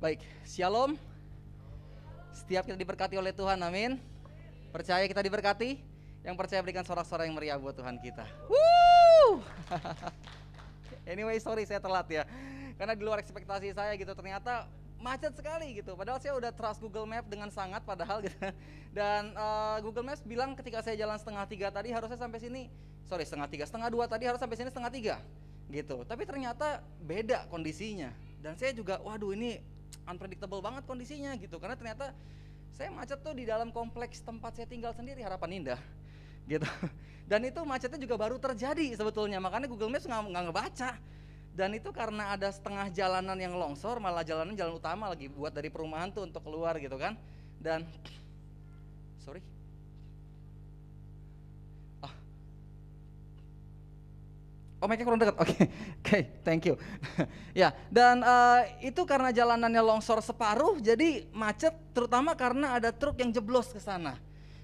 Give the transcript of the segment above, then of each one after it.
Baik, shalom. Setiap kita diberkati oleh Tuhan, amin. Percaya kita diberkati. Yang percaya berikan sorak-sorak yang meriah buat Tuhan kita. Woo! anyway, sorry saya telat ya. Karena di luar ekspektasi saya gitu, ternyata macet sekali gitu. Padahal saya udah trust Google Map dengan sangat padahal gitu. Dan uh, Google Maps bilang ketika saya jalan setengah tiga tadi harusnya sampai sini. Sorry, setengah tiga, setengah dua tadi harus sampai sini setengah tiga gitu. Tapi ternyata beda kondisinya. Dan saya juga, waduh ini unpredictable banget kondisinya gitu karena ternyata saya macet tuh di dalam kompleks tempat saya tinggal sendiri harapan indah gitu dan itu macetnya juga baru terjadi sebetulnya makanya Google Maps nggak ngebaca dan itu karena ada setengah jalanan yang longsor malah jalanan jalan utama lagi buat dari perumahan tuh untuk keluar gitu kan dan sorry Oh, mic kurang dekat. Oke, oke, thank you. ya, dan uh, itu karena jalanannya longsor separuh, jadi macet, terutama karena ada truk yang jeblos ke sana,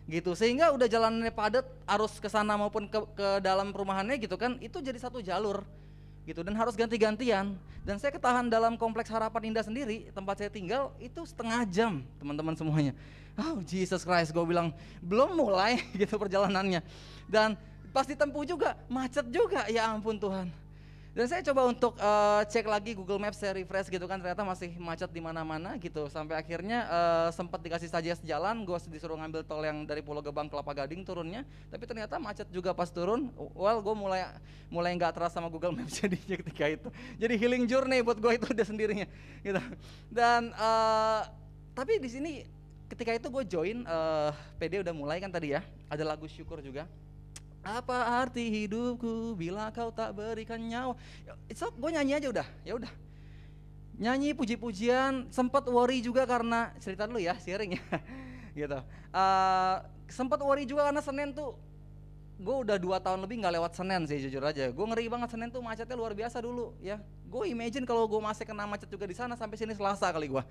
gitu. Sehingga udah jalanannya padat, arus ke sana maupun ke, ke dalam perumahannya, gitu kan? Itu jadi satu jalur, gitu. Dan harus ganti-gantian. Dan saya ketahan dalam kompleks Harapan Indah sendiri, tempat saya tinggal itu setengah jam, teman-teman semuanya. Oh, Jesus Christ, gue bilang belum mulai, gitu perjalanannya. Dan pas ditempuh juga macet juga ya ampun Tuhan dan saya coba untuk uh, cek lagi Google Maps saya refresh gitu kan ternyata masih macet di mana-mana gitu sampai akhirnya uh, eh, sempat dikasih saja jalan gue disuruh ngambil tol yang dari Pulau Gebang Kelapa Gading turunnya tapi ternyata macet juga pas turun well gue mulai mulai nggak terasa sama Google Maps jadinya ketika itu jadi healing journey buat gue itu udah sendirinya gitu dan uh, tapi di sini ketika itu gue join uh, PD udah mulai kan tadi ya ada lagu syukur juga apa arti hidupku bila kau tak berikan nyawa? Ya, it's up, gue nyanyi aja udah, ya udah. Nyanyi puji-pujian, sempat worry juga karena cerita dulu ya, sharing ya, gitu. Uh, eh, sempat worry juga karena Senin tuh gue udah dua tahun lebih nggak lewat Senin sih jujur aja. Gue ngeri banget Senin tuh macetnya luar biasa dulu ya. Gue imagine kalau gue masih kena macet juga di sana sampai sini Selasa kali gue.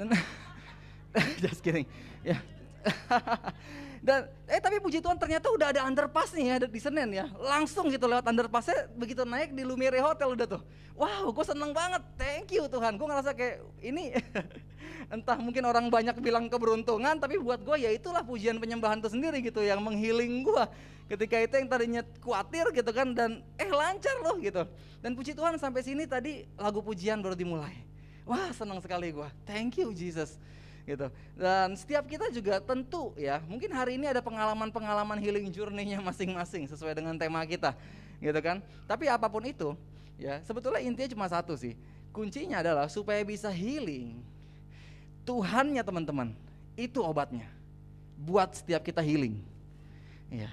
just kidding. Ya, Dan eh tapi puji Tuhan ternyata udah ada underpass nih ya di Senen ya. Langsung gitu lewat underpassnya begitu naik di Lumiere Hotel udah tuh. Wow, gue seneng banget. Thank you Tuhan. Gue ngerasa kayak ini entah mungkin orang banyak bilang keberuntungan tapi buat gue ya itulah pujian penyembahan itu sendiri gitu yang menghiling gue ketika itu yang tadinya khawatir gitu kan dan eh lancar loh gitu dan puji Tuhan sampai sini tadi lagu pujian baru dimulai wah seneng sekali gue thank you Jesus gitu. Dan setiap kita juga tentu ya, mungkin hari ini ada pengalaman-pengalaman healing journey-nya masing-masing sesuai dengan tema kita, gitu kan. Tapi apapun itu, ya sebetulnya intinya cuma satu sih. Kuncinya adalah supaya bisa healing. Tuhannya teman-teman, itu obatnya. Buat setiap kita healing. Ya,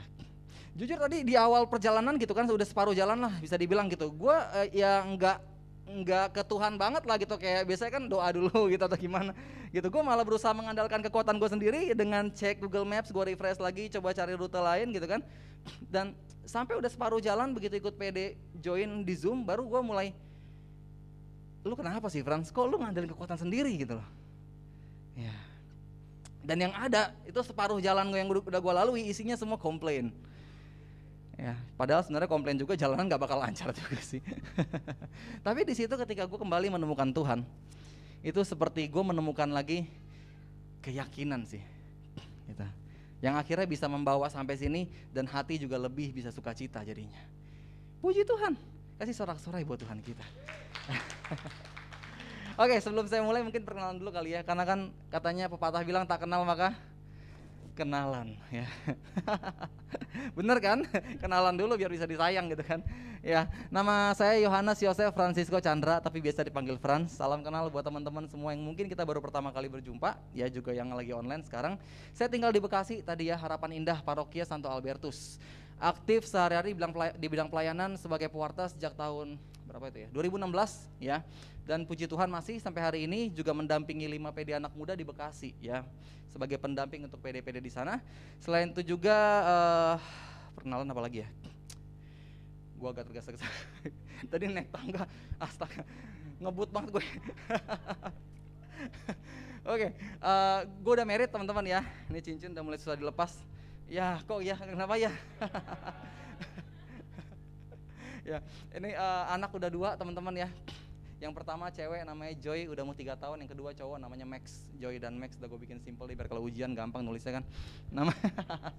jujur tadi di awal perjalanan gitu kan sudah separuh jalan lah bisa dibilang gitu gue eh, ya nggak nggak ke Tuhan banget lah gitu kayak biasanya kan doa dulu gitu atau gimana gitu gue malah berusaha mengandalkan kekuatan gue sendiri dengan cek Google Maps gue refresh lagi coba cari rute lain gitu kan dan sampai udah separuh jalan begitu ikut PD join di Zoom baru gue mulai lu kenapa sih Frans kok lu ngandelin kekuatan sendiri gitu loh ya dan yang ada itu separuh jalan gue yang udah gue lalui isinya semua komplain Ya, padahal sebenarnya komplain juga jalanan nggak bakal lancar juga sih. Tapi di situ ketika gue kembali menemukan Tuhan, itu seperti gue menemukan lagi keyakinan sih, gitu. Yang akhirnya bisa membawa sampai sini dan hati juga lebih bisa suka cita jadinya. Puji Tuhan, kasih sorak-sorai buat Tuhan kita. Oke, sebelum saya mulai mungkin perkenalan dulu kali ya, karena kan katanya pepatah bilang tak kenal maka kenalan ya. Bener kan? Kenalan dulu biar bisa disayang gitu kan. Ya, nama saya Yohanes Yosef Francisco Chandra tapi biasa dipanggil Franz. Salam kenal buat teman-teman semua yang mungkin kita baru pertama kali berjumpa, ya juga yang lagi online sekarang. Saya tinggal di Bekasi tadi ya Harapan Indah Parokia Santo Albertus. Aktif sehari-hari di bidang pelayanan sebagai pewarta sejak tahun berapa itu ya? 2016 ya dan puji Tuhan masih sampai hari ini juga mendampingi 5 PD anak muda di Bekasi ya sebagai pendamping untuk PD-PD di sana. Selain itu juga uh, perkenalan apa lagi ya? Gue agak tergesa-gesa. Tadi naik tangga, astaga, ngebut banget gue. Oke, okay, uh, eh, gue udah merit teman-teman ya. Ini cincin udah mulai susah dilepas. Ya, kok ya? Kenapa ya? ya, ini uh, anak udah dua teman-teman ya. Yang pertama cewek namanya Joy udah mau tiga tahun, yang kedua cowok namanya Max. Joy dan Max udah gue bikin simple nih biar kalau ujian gampang nulisnya kan. Nama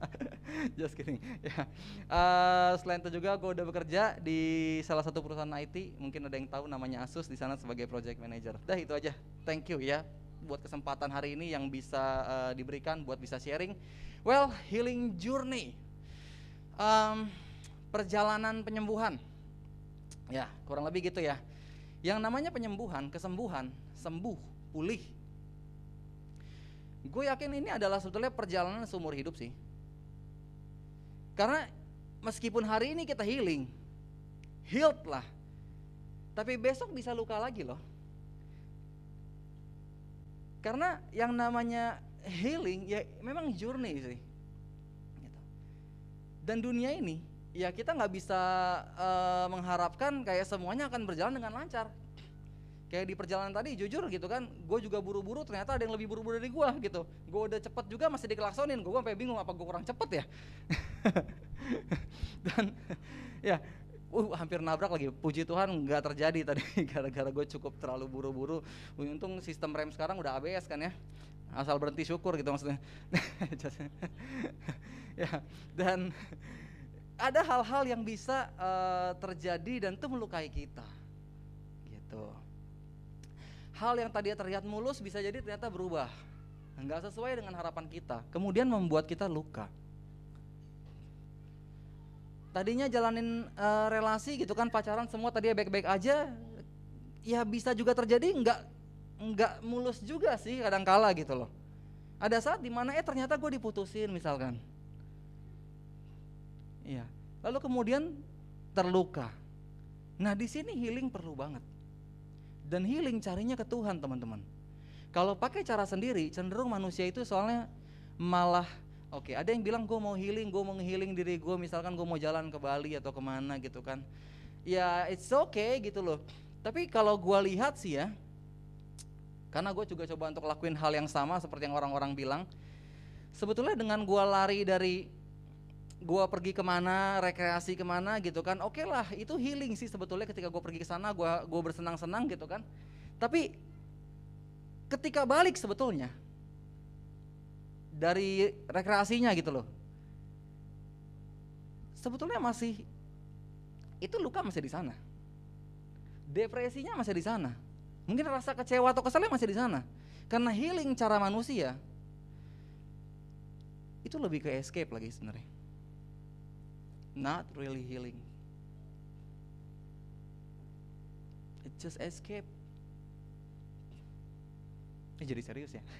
Just kidding. Ya. Uh, selain itu juga gue udah bekerja di salah satu perusahaan IT, mungkin ada yang tahu namanya Asus di sana sebagai project manager. Dah itu aja. Thank you ya buat kesempatan hari ini yang bisa uh, diberikan buat bisa sharing. Well, healing journey. Um, perjalanan penyembuhan. Ya, kurang lebih gitu ya. Yang namanya penyembuhan, kesembuhan, sembuh, pulih. Gue yakin ini adalah sebetulnya perjalanan seumur hidup sih. Karena meskipun hari ini kita healing, healed lah, tapi besok bisa luka lagi loh. Karena yang namanya healing ya memang journey sih. Gitu. Dan dunia ini ya kita nggak bisa e, mengharapkan kayak semuanya akan berjalan dengan lancar kayak di perjalanan tadi jujur gitu kan gue juga buru-buru ternyata ada yang lebih buru-buru dari gue gitu gue udah cepet juga masih dikelaksonin gue sampai bingung apa gue kurang cepet ya dan ya uh hampir nabrak lagi puji Tuhan nggak terjadi tadi gara-gara gue cukup terlalu buru-buru untung sistem rem sekarang udah ABS kan ya asal berhenti syukur gitu maksudnya ya dan ada hal-hal yang bisa uh, terjadi dan itu melukai kita. Gitu. Hal yang tadi terlihat mulus bisa jadi ternyata berubah. Enggak sesuai dengan harapan kita. Kemudian membuat kita luka. Tadinya jalanin uh, relasi gitu kan pacaran semua tadi ya baik-baik aja. Ya bisa juga terjadi enggak enggak mulus juga sih kadang kala gitu loh. Ada saat dimana eh ternyata gue diputusin misalkan Iya. Lalu kemudian terluka. Nah, di sini healing perlu banget. Dan healing carinya ke Tuhan, teman-teman. Kalau pakai cara sendiri, cenderung manusia itu soalnya malah Oke, ada yang bilang gue mau healing, gue mau healing diri gue, misalkan gue mau jalan ke Bali atau kemana gitu kan. Ya, it's okay gitu loh. Tapi kalau gue lihat sih ya, karena gue juga coba untuk lakuin hal yang sama seperti yang orang-orang bilang, sebetulnya dengan gue lari dari gue pergi kemana, rekreasi kemana gitu kan, oke okay lah itu healing sih sebetulnya ketika gue pergi ke sana, gue gua bersenang-senang gitu kan. Tapi ketika balik sebetulnya dari rekreasinya gitu loh, sebetulnya masih itu luka masih di sana, depresinya masih di sana, mungkin rasa kecewa atau kesalnya masih di sana, karena healing cara manusia itu lebih ke escape lagi sebenarnya not really healing. It just escape. Eh jadi serius ya.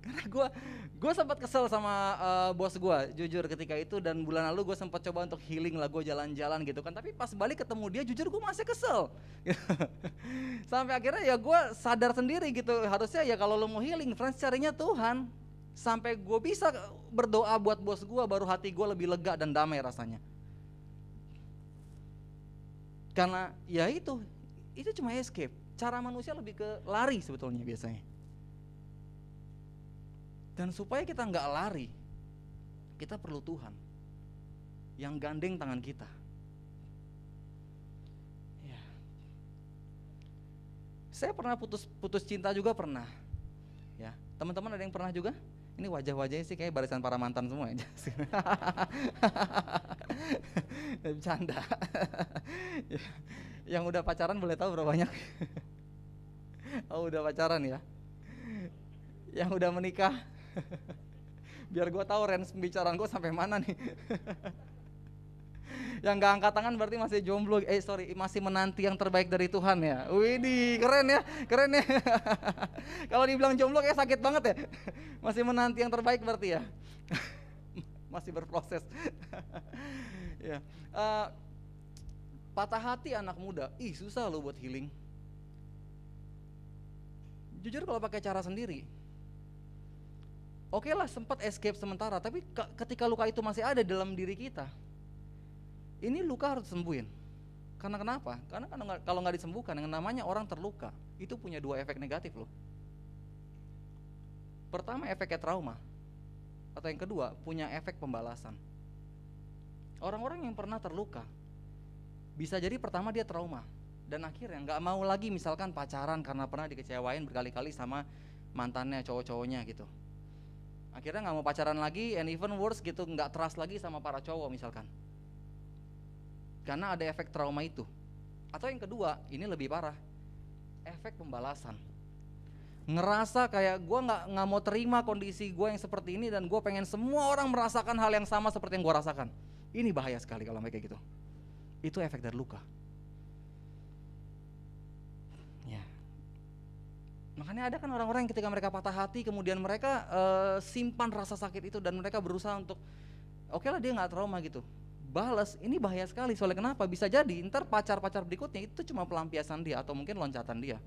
Karena gue gue sempat kesel sama uh, bos gue jujur ketika itu dan bulan lalu gue sempat coba untuk healing lah gue jalan-jalan gitu kan tapi pas balik ketemu dia jujur gue masih kesel sampai akhirnya ya gue sadar sendiri gitu harusnya ya kalau lo mau healing friends carinya Tuhan Sampai gue bisa berdoa buat bos gue baru hati gue lebih lega dan damai rasanya. Karena ya itu, itu cuma escape. Cara manusia lebih ke lari sebetulnya biasanya. Dan supaya kita nggak lari, kita perlu Tuhan yang gandeng tangan kita. Ya. saya pernah putus putus cinta juga pernah ya teman-teman ada yang pernah juga ini wajah-wajahnya sih kayak barisan para mantan semua ya. ya bercanda. Ya, yang udah pacaran boleh tahu berapa banyak? oh, udah pacaran ya. Yang udah menikah. Biar gue tahu range pembicaraan gue sampai mana nih yang nggak angkat tangan berarti masih jomblo eh sorry masih menanti yang terbaik dari Tuhan ya Widi keren ya keren ya kalau dibilang jomblo kayak sakit banget ya masih menanti yang terbaik berarti ya masih berproses ya uh, patah hati anak muda ih susah loh buat healing jujur kalau pakai cara sendiri oke okay lah sempat escape sementara tapi ketika luka itu masih ada dalam diri kita ini luka harus sembuhin. Karena kenapa? Karena kan kalau nggak disembuhkan, yang namanya orang terluka itu punya dua efek negatif loh. Pertama efeknya trauma, atau yang kedua punya efek pembalasan. Orang-orang yang pernah terluka bisa jadi pertama dia trauma dan akhirnya nggak mau lagi misalkan pacaran karena pernah dikecewain berkali-kali sama mantannya cowok-cowoknya gitu. Akhirnya nggak mau pacaran lagi and even worse gitu nggak trust lagi sama para cowok misalkan karena ada efek trauma itu. Atau yang kedua, ini lebih parah, efek pembalasan. Ngerasa kayak gue nggak nggak mau terima kondisi gue yang seperti ini dan gue pengen semua orang merasakan hal yang sama seperti yang gue rasakan. Ini bahaya sekali kalau mereka kayak gitu. Itu efek dari luka. Ya. Makanya ada kan orang-orang yang ketika mereka patah hati kemudian mereka e, simpan rasa sakit itu dan mereka berusaha untuk oke okay lah dia nggak trauma gitu balas ini bahaya sekali soalnya kenapa bisa jadi ntar pacar-pacar berikutnya itu cuma pelampiasan dia atau mungkin loncatan dia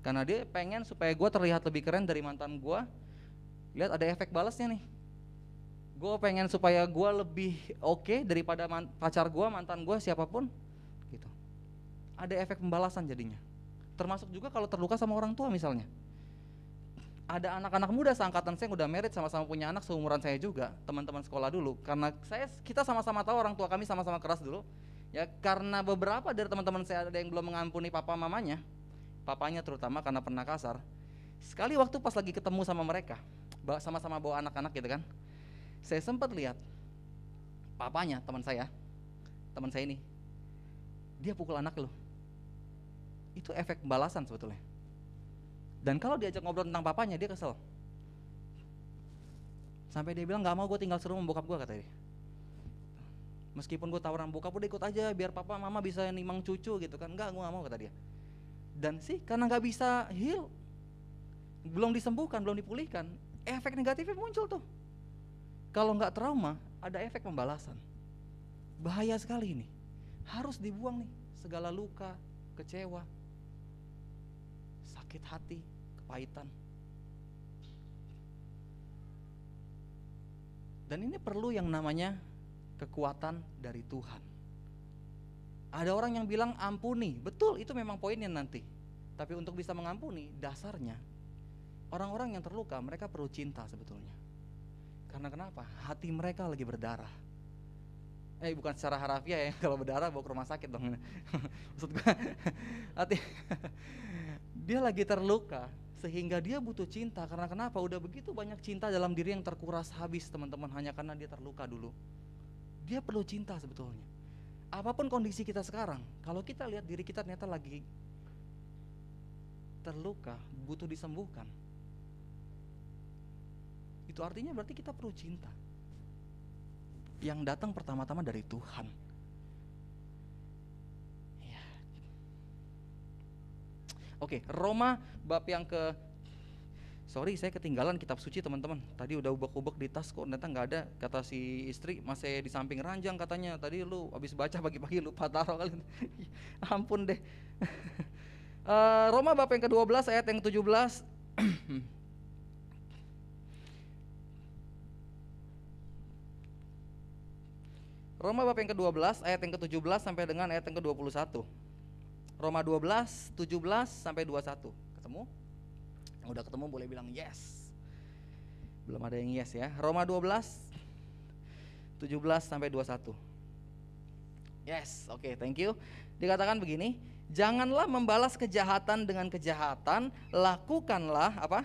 karena dia pengen supaya gue terlihat lebih keren dari mantan gue lihat ada efek balasnya nih gue pengen supaya gue lebih oke okay daripada man, pacar gue mantan gue siapapun gitu ada efek pembalasan jadinya termasuk juga kalau terluka sama orang tua misalnya ada anak-anak muda seangkatan saya yang udah merit sama-sama punya anak seumuran saya juga teman-teman sekolah dulu karena saya kita sama-sama tahu orang tua kami sama-sama keras dulu ya karena beberapa dari teman-teman saya ada yang belum mengampuni papa mamanya papanya terutama karena pernah kasar sekali waktu pas lagi ketemu sama mereka sama-sama bawa anak-anak gitu kan saya sempat lihat papanya teman saya teman saya ini dia pukul anak lo itu efek balasan sebetulnya dan kalau diajak ngobrol tentang papanya dia kesel. Sampai dia bilang nggak mau gue tinggal seru bokap gue kata dia. Meskipun gue tawaran bokap udah ikut aja biar papa mama bisa nimang cucu gitu kan. Enggak gue gak mau kata dia. Dan sih karena nggak bisa heal, belum disembuhkan, belum dipulihkan, efek negatifnya muncul tuh. Kalau nggak trauma, ada efek pembalasan. Bahaya sekali ini. Harus dibuang nih segala luka, kecewa, sakit hati, kepahitan. Dan ini perlu yang namanya kekuatan dari Tuhan. Ada orang yang bilang ampuni, betul itu memang poinnya nanti. Tapi untuk bisa mengampuni, dasarnya orang-orang yang terluka mereka perlu cinta sebetulnya. Karena kenapa? Hati mereka lagi berdarah. Eh bukan secara harafiah ya, kalau berdarah bawa ke rumah sakit dong. Maksud gue, hati dia lagi terluka, sehingga dia butuh cinta karena kenapa udah begitu banyak cinta dalam diri yang terkuras habis teman-teman hanya karena dia terluka dulu dia perlu cinta sebetulnya apapun kondisi kita sekarang kalau kita lihat diri kita ternyata lagi terluka butuh disembuhkan itu artinya berarti kita perlu cinta yang datang pertama-tama dari Tuhan Oke, Roma bab yang ke Sorry, saya ketinggalan kitab suci teman-teman. Tadi udah ubek-ubek di tas kok, ternyata nggak ada. Kata si istri, masih di samping ranjang katanya. Tadi lu habis baca pagi-pagi lupa taruh kali. Ampun deh. uh, Roma bab yang ke-12 ayat yang ke-17. Roma bab yang ke-12 ayat yang ke-17 sampai dengan ayat yang ke-21. Roma 12, 17 sampai 21. Ketemu? Yang udah ketemu boleh bilang yes. Belum ada yang yes ya. Roma 12 17 sampai 21. Yes, oke, okay, thank you. Dikatakan begini, janganlah membalas kejahatan dengan kejahatan, lakukanlah apa?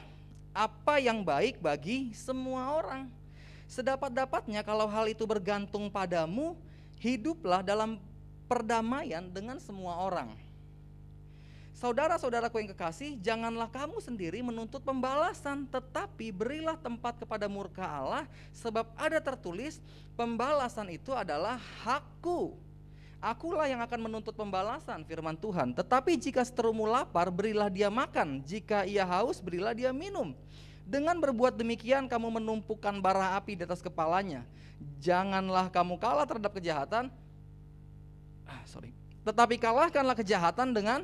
Apa yang baik bagi semua orang. Sedapat-dapatnya kalau hal itu bergantung padamu, hiduplah dalam perdamaian dengan semua orang. Saudara-saudaraku yang kekasih, janganlah kamu sendiri menuntut pembalasan, tetapi berilah tempat kepada murka Allah, sebab ada tertulis, pembalasan itu adalah hakku. Akulah yang akan menuntut pembalasan firman Tuhan. Tetapi jika seterumu lapar, berilah dia makan. Jika ia haus, berilah dia minum. Dengan berbuat demikian kamu menumpukan bara api di atas kepalanya. Janganlah kamu kalah terhadap kejahatan. Ah, sorry. Tetapi kalahkanlah kejahatan dengan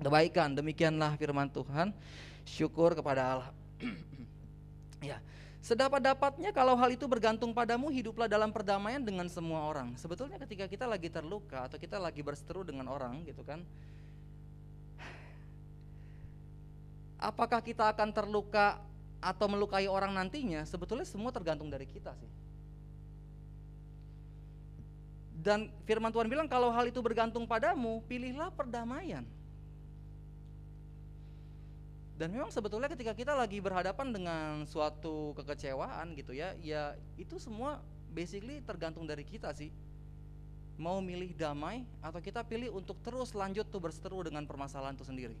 kebaikan. Demikianlah firman Tuhan. Syukur kepada Allah. ya. Sedapat-dapatnya kalau hal itu bergantung padamu hiduplah dalam perdamaian dengan semua orang. Sebetulnya ketika kita lagi terluka atau kita lagi berseteru dengan orang gitu kan. Apakah kita akan terluka atau melukai orang nantinya? Sebetulnya semua tergantung dari kita sih. Dan firman Tuhan bilang kalau hal itu bergantung padamu, pilihlah perdamaian dan memang sebetulnya ketika kita lagi berhadapan dengan suatu kekecewaan gitu ya ya itu semua basically tergantung dari kita sih mau milih damai atau kita pilih untuk terus lanjut tuh berseteru dengan permasalahan itu sendiri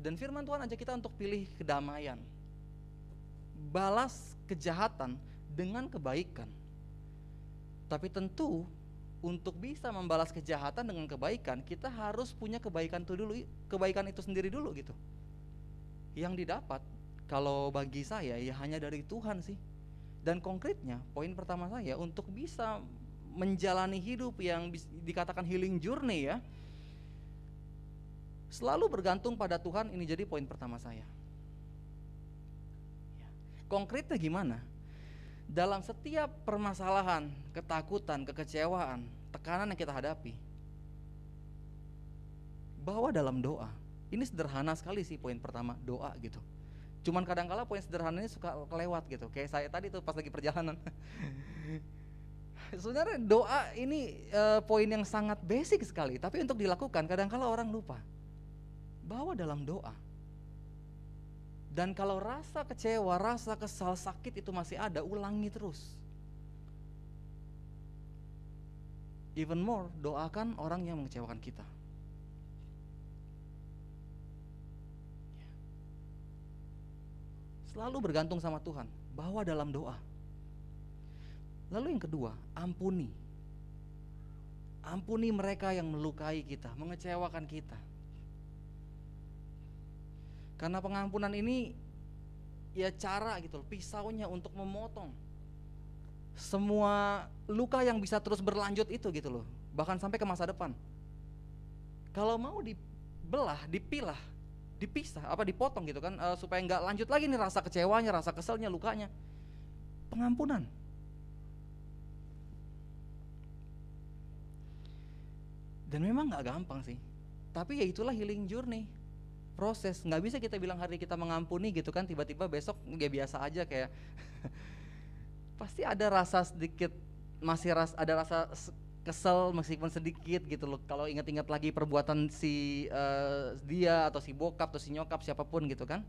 dan firman Tuhan aja kita untuk pilih kedamaian balas kejahatan dengan kebaikan tapi tentu untuk bisa membalas kejahatan dengan kebaikan, kita harus punya kebaikan itu dulu, kebaikan itu sendiri dulu gitu. Yang didapat kalau bagi saya ya hanya dari Tuhan sih. Dan konkretnya, poin pertama saya untuk bisa menjalani hidup yang dikatakan healing journey ya, selalu bergantung pada Tuhan. Ini jadi poin pertama saya. Ya. Konkretnya gimana? dalam setiap permasalahan, ketakutan, kekecewaan, tekanan yang kita hadapi. Bawa dalam doa. Ini sederhana sekali sih poin pertama, doa gitu. Cuman kadang kala poin sederhana ini suka kelewat gitu. Kayak saya tadi tuh pas lagi perjalanan. Sebenarnya doa ini e, poin yang sangat basic sekali, tapi untuk dilakukan kadang kala orang lupa. Bawa dalam doa dan kalau rasa kecewa, rasa kesal, sakit itu masih ada, ulangi terus. Even more, doakan orang yang mengecewakan kita. Selalu bergantung sama Tuhan, bawa dalam doa. Lalu yang kedua, ampuni. Ampuni mereka yang melukai kita, mengecewakan kita. Karena pengampunan ini ya cara gitu loh, pisaunya untuk memotong semua luka yang bisa terus berlanjut itu gitu loh, bahkan sampai ke masa depan. Kalau mau dibelah, dipilah, dipisah, apa dipotong gitu kan, uh, supaya nggak lanjut lagi nih rasa kecewanya, rasa keselnya, lukanya. Pengampunan. Dan memang nggak gampang sih, tapi ya itulah healing journey proses nggak bisa kita bilang hari kita mengampuni gitu kan tiba-tiba besok nggak ya biasa aja kayak pasti ada rasa sedikit masih ras ada rasa kesel meskipun sedikit gitu loh kalau ingat-ingat lagi perbuatan si uh, dia atau si bokap atau si nyokap siapapun gitu kan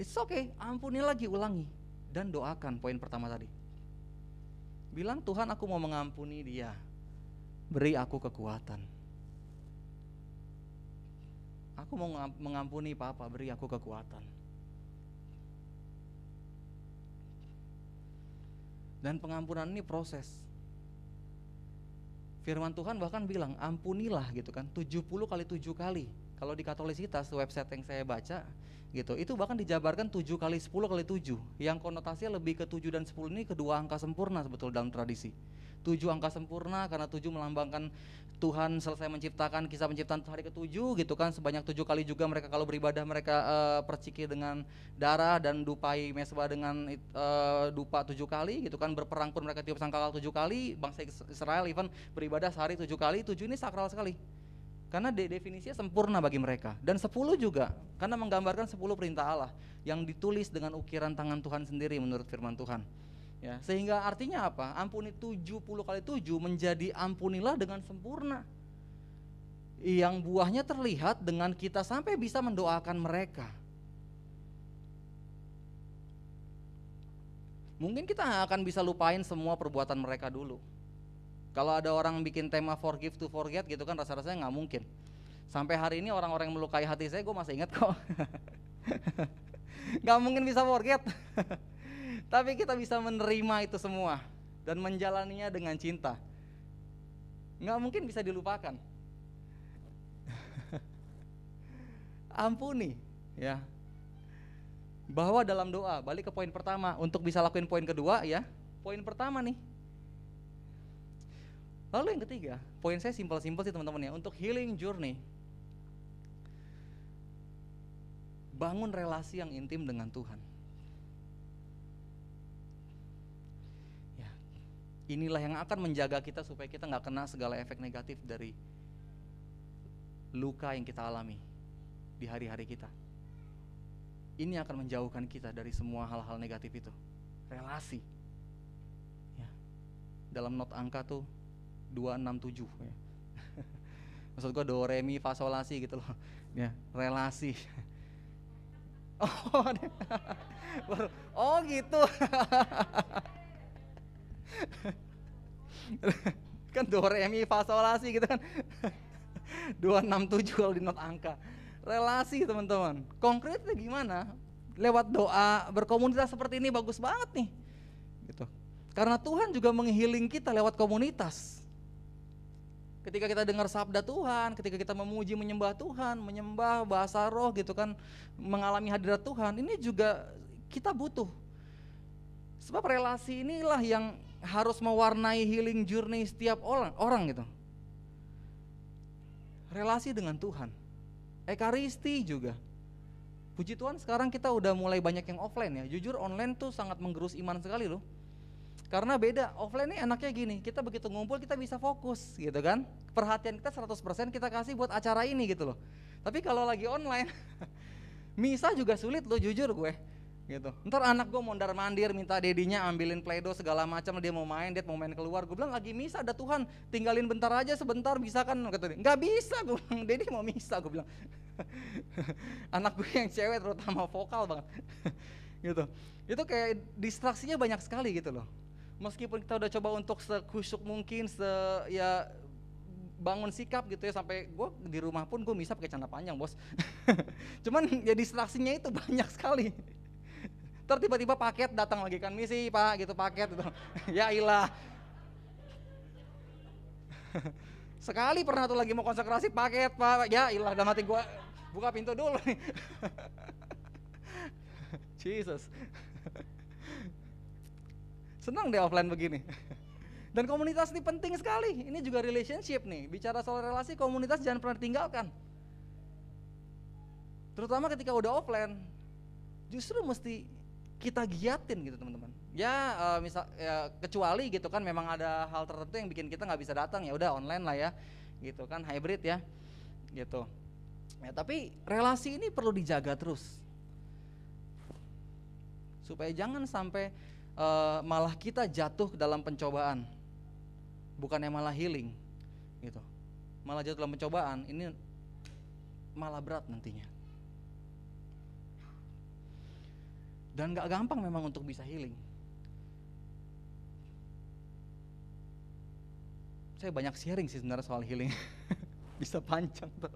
it's okay ampuni lagi ulangi dan doakan poin pertama tadi bilang Tuhan aku mau mengampuni dia beri aku kekuatan Aku mau mengampuni papa, beri aku kekuatan. Dan pengampunan ini proses. Firman Tuhan bahkan bilang, ampunilah gitu kan, 70 kali 7 kali. Kalau di Katolisitas website yang saya baca gitu, itu bahkan dijabarkan 7 kali 10 kali 7. Yang konotasinya lebih ke 7 dan 10 ini kedua angka sempurna sebetulnya dalam tradisi tujuh angka sempurna karena tujuh melambangkan Tuhan selesai menciptakan kisah penciptaan hari ketujuh gitu kan sebanyak tujuh kali juga mereka kalau beribadah mereka uh, eh, perciki dengan darah dan dupai mesbah dengan uh, dupa tujuh kali gitu kan berperang pun mereka tiup sangkal tujuh kali bangsa Israel even beribadah sehari tujuh kali tujuh ini sakral sekali karena de definisinya sempurna bagi mereka dan sepuluh juga karena menggambarkan sepuluh perintah Allah yang ditulis dengan ukiran tangan Tuhan sendiri menurut firman Tuhan. Ya, sehingga artinya apa? Ampuni 70 kali 7 menjadi ampunilah dengan sempurna. Yang buahnya terlihat dengan kita sampai bisa mendoakan mereka. Mungkin kita akan bisa lupain semua perbuatan mereka dulu. Kalau ada orang bikin tema forgive to forget gitu kan rasa-rasanya nggak mungkin. Sampai hari ini orang-orang yang melukai hati saya gue masih ingat kok. nggak mungkin bisa forget. Tapi kita bisa menerima itu semua dan menjalaninya dengan cinta. Nggak mungkin bisa dilupakan. Ampuni, ya. Bahwa dalam doa, balik ke poin pertama, untuk bisa lakuin poin kedua ya. Poin pertama nih. Lalu yang ketiga, poin saya simpel-simpel sih teman-teman ya, untuk healing journey. Bangun relasi yang intim dengan Tuhan inilah yang akan menjaga kita supaya kita nggak kena segala efek negatif dari luka yang kita alami di hari-hari kita. Ini akan menjauhkan kita dari semua hal-hal negatif itu. Relasi. Ya. Dalam not angka tuh 267 ya. Maksud gue do re mi fa sol gitu loh. Ya, relasi. Oh, oh gitu. kan do re mi fa sol la si gitu kan. 267 kalau di not angka. Relasi teman-teman. Konkretnya gimana? Lewat doa, berkomunitas seperti ini bagus banget nih. Gitu. Karena Tuhan juga menghiling kita lewat komunitas. Ketika kita dengar sabda Tuhan, ketika kita memuji menyembah Tuhan, menyembah bahasa roh gitu kan, mengalami hadirat Tuhan, ini juga kita butuh. Sebab relasi inilah yang harus mewarnai healing journey setiap orang, orang gitu. Relasi dengan Tuhan. Ekaristi juga. Puji Tuhan sekarang kita udah mulai banyak yang offline ya. Jujur online tuh sangat menggerus iman sekali loh. Karena beda, offline nih enaknya gini, kita begitu ngumpul kita bisa fokus gitu kan. Perhatian kita 100% kita kasih buat acara ini gitu loh. Tapi kalau lagi online, misa juga sulit loh jujur gue gitu. Ntar anak gue mondar mandir minta dedinya ambilin playdo segala macam dia mau main dia mau main keluar gue bilang lagi misa ada Tuhan tinggalin bentar aja sebentar bisa kan kata dia nggak bisa gue bilang dedi mau misa gue bilang anak gue yang cewek terutama vokal banget gitu itu kayak distraksinya banyak sekali gitu loh meskipun kita udah coba untuk sekusuk mungkin se ya bangun sikap gitu ya sampai gue di rumah pun gue bisa pakai celana panjang bos cuman ya distraksinya itu banyak sekali Terus tiba-tiba paket datang lagi kan misi pak gitu paket gitu. ya ilah. Sekali pernah tuh lagi mau konsekrasi paket pak, ya ilah udah mati gue buka pintu dulu nih. Jesus. Senang deh offline begini. Dan komunitas ini penting sekali. Ini juga relationship nih. Bicara soal relasi, komunitas jangan pernah tinggalkan. Terutama ketika udah offline, justru mesti kita giatin gitu teman-teman ya uh, misal ya, kecuali gitu kan memang ada hal tertentu yang bikin kita nggak bisa datang ya udah online lah ya gitu kan hybrid ya gitu ya tapi relasi ini perlu dijaga terus supaya jangan sampai uh, malah kita jatuh dalam pencobaan bukannya malah healing gitu malah jatuh dalam pencobaan ini malah berat nantinya Dan gak gampang memang untuk bisa healing. Saya banyak sharing sih sebenarnya soal healing. bisa panjang. Tuh.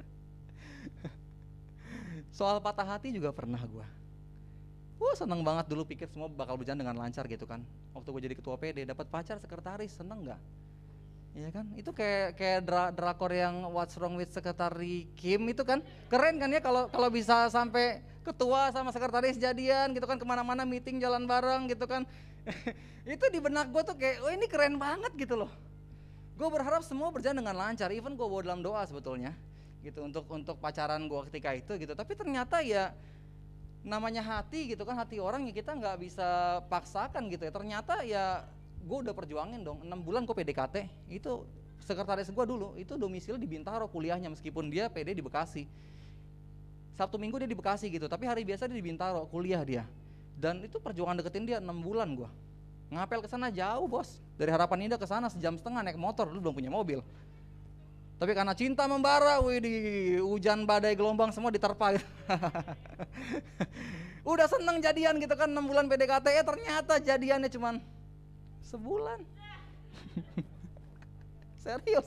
soal patah hati juga pernah gue. Wah seneng banget dulu pikir semua bakal berjalan dengan lancar gitu kan. Waktu gue jadi ketua PD dapat pacar sekretaris seneng gak? Iya kan? Itu kayak kayak dra drakor yang What's Wrong with Sekretari Kim itu kan keren kan ya kalau kalau bisa sampai ketua sama sekretaris jadian gitu kan kemana-mana meeting jalan bareng gitu kan. itu di benak gue tuh kayak oh ini keren banget gitu loh. Gue berharap semua berjalan dengan lancar. Even gue bawa dalam doa sebetulnya gitu untuk untuk pacaran gue ketika itu gitu. Tapi ternyata ya namanya hati gitu kan hati orang ya kita nggak bisa paksakan gitu ya. Ternyata ya gue udah perjuangin dong enam bulan gue PDKT itu sekretaris gue dulu itu domisili di Bintaro kuliahnya meskipun dia PD di Bekasi Sabtu Minggu dia di Bekasi gitu tapi hari biasa dia di Bintaro kuliah dia dan itu perjuangan deketin dia enam bulan gue ngapel ke sana jauh bos dari harapan indah ke sana sejam setengah naik motor lu belum punya mobil tapi karena cinta membara, wih di hujan badai gelombang semua diterpa. Udah seneng jadian gitu kan 6 bulan PDKT, ya eh, ternyata jadiannya cuman Sebulan. Serius.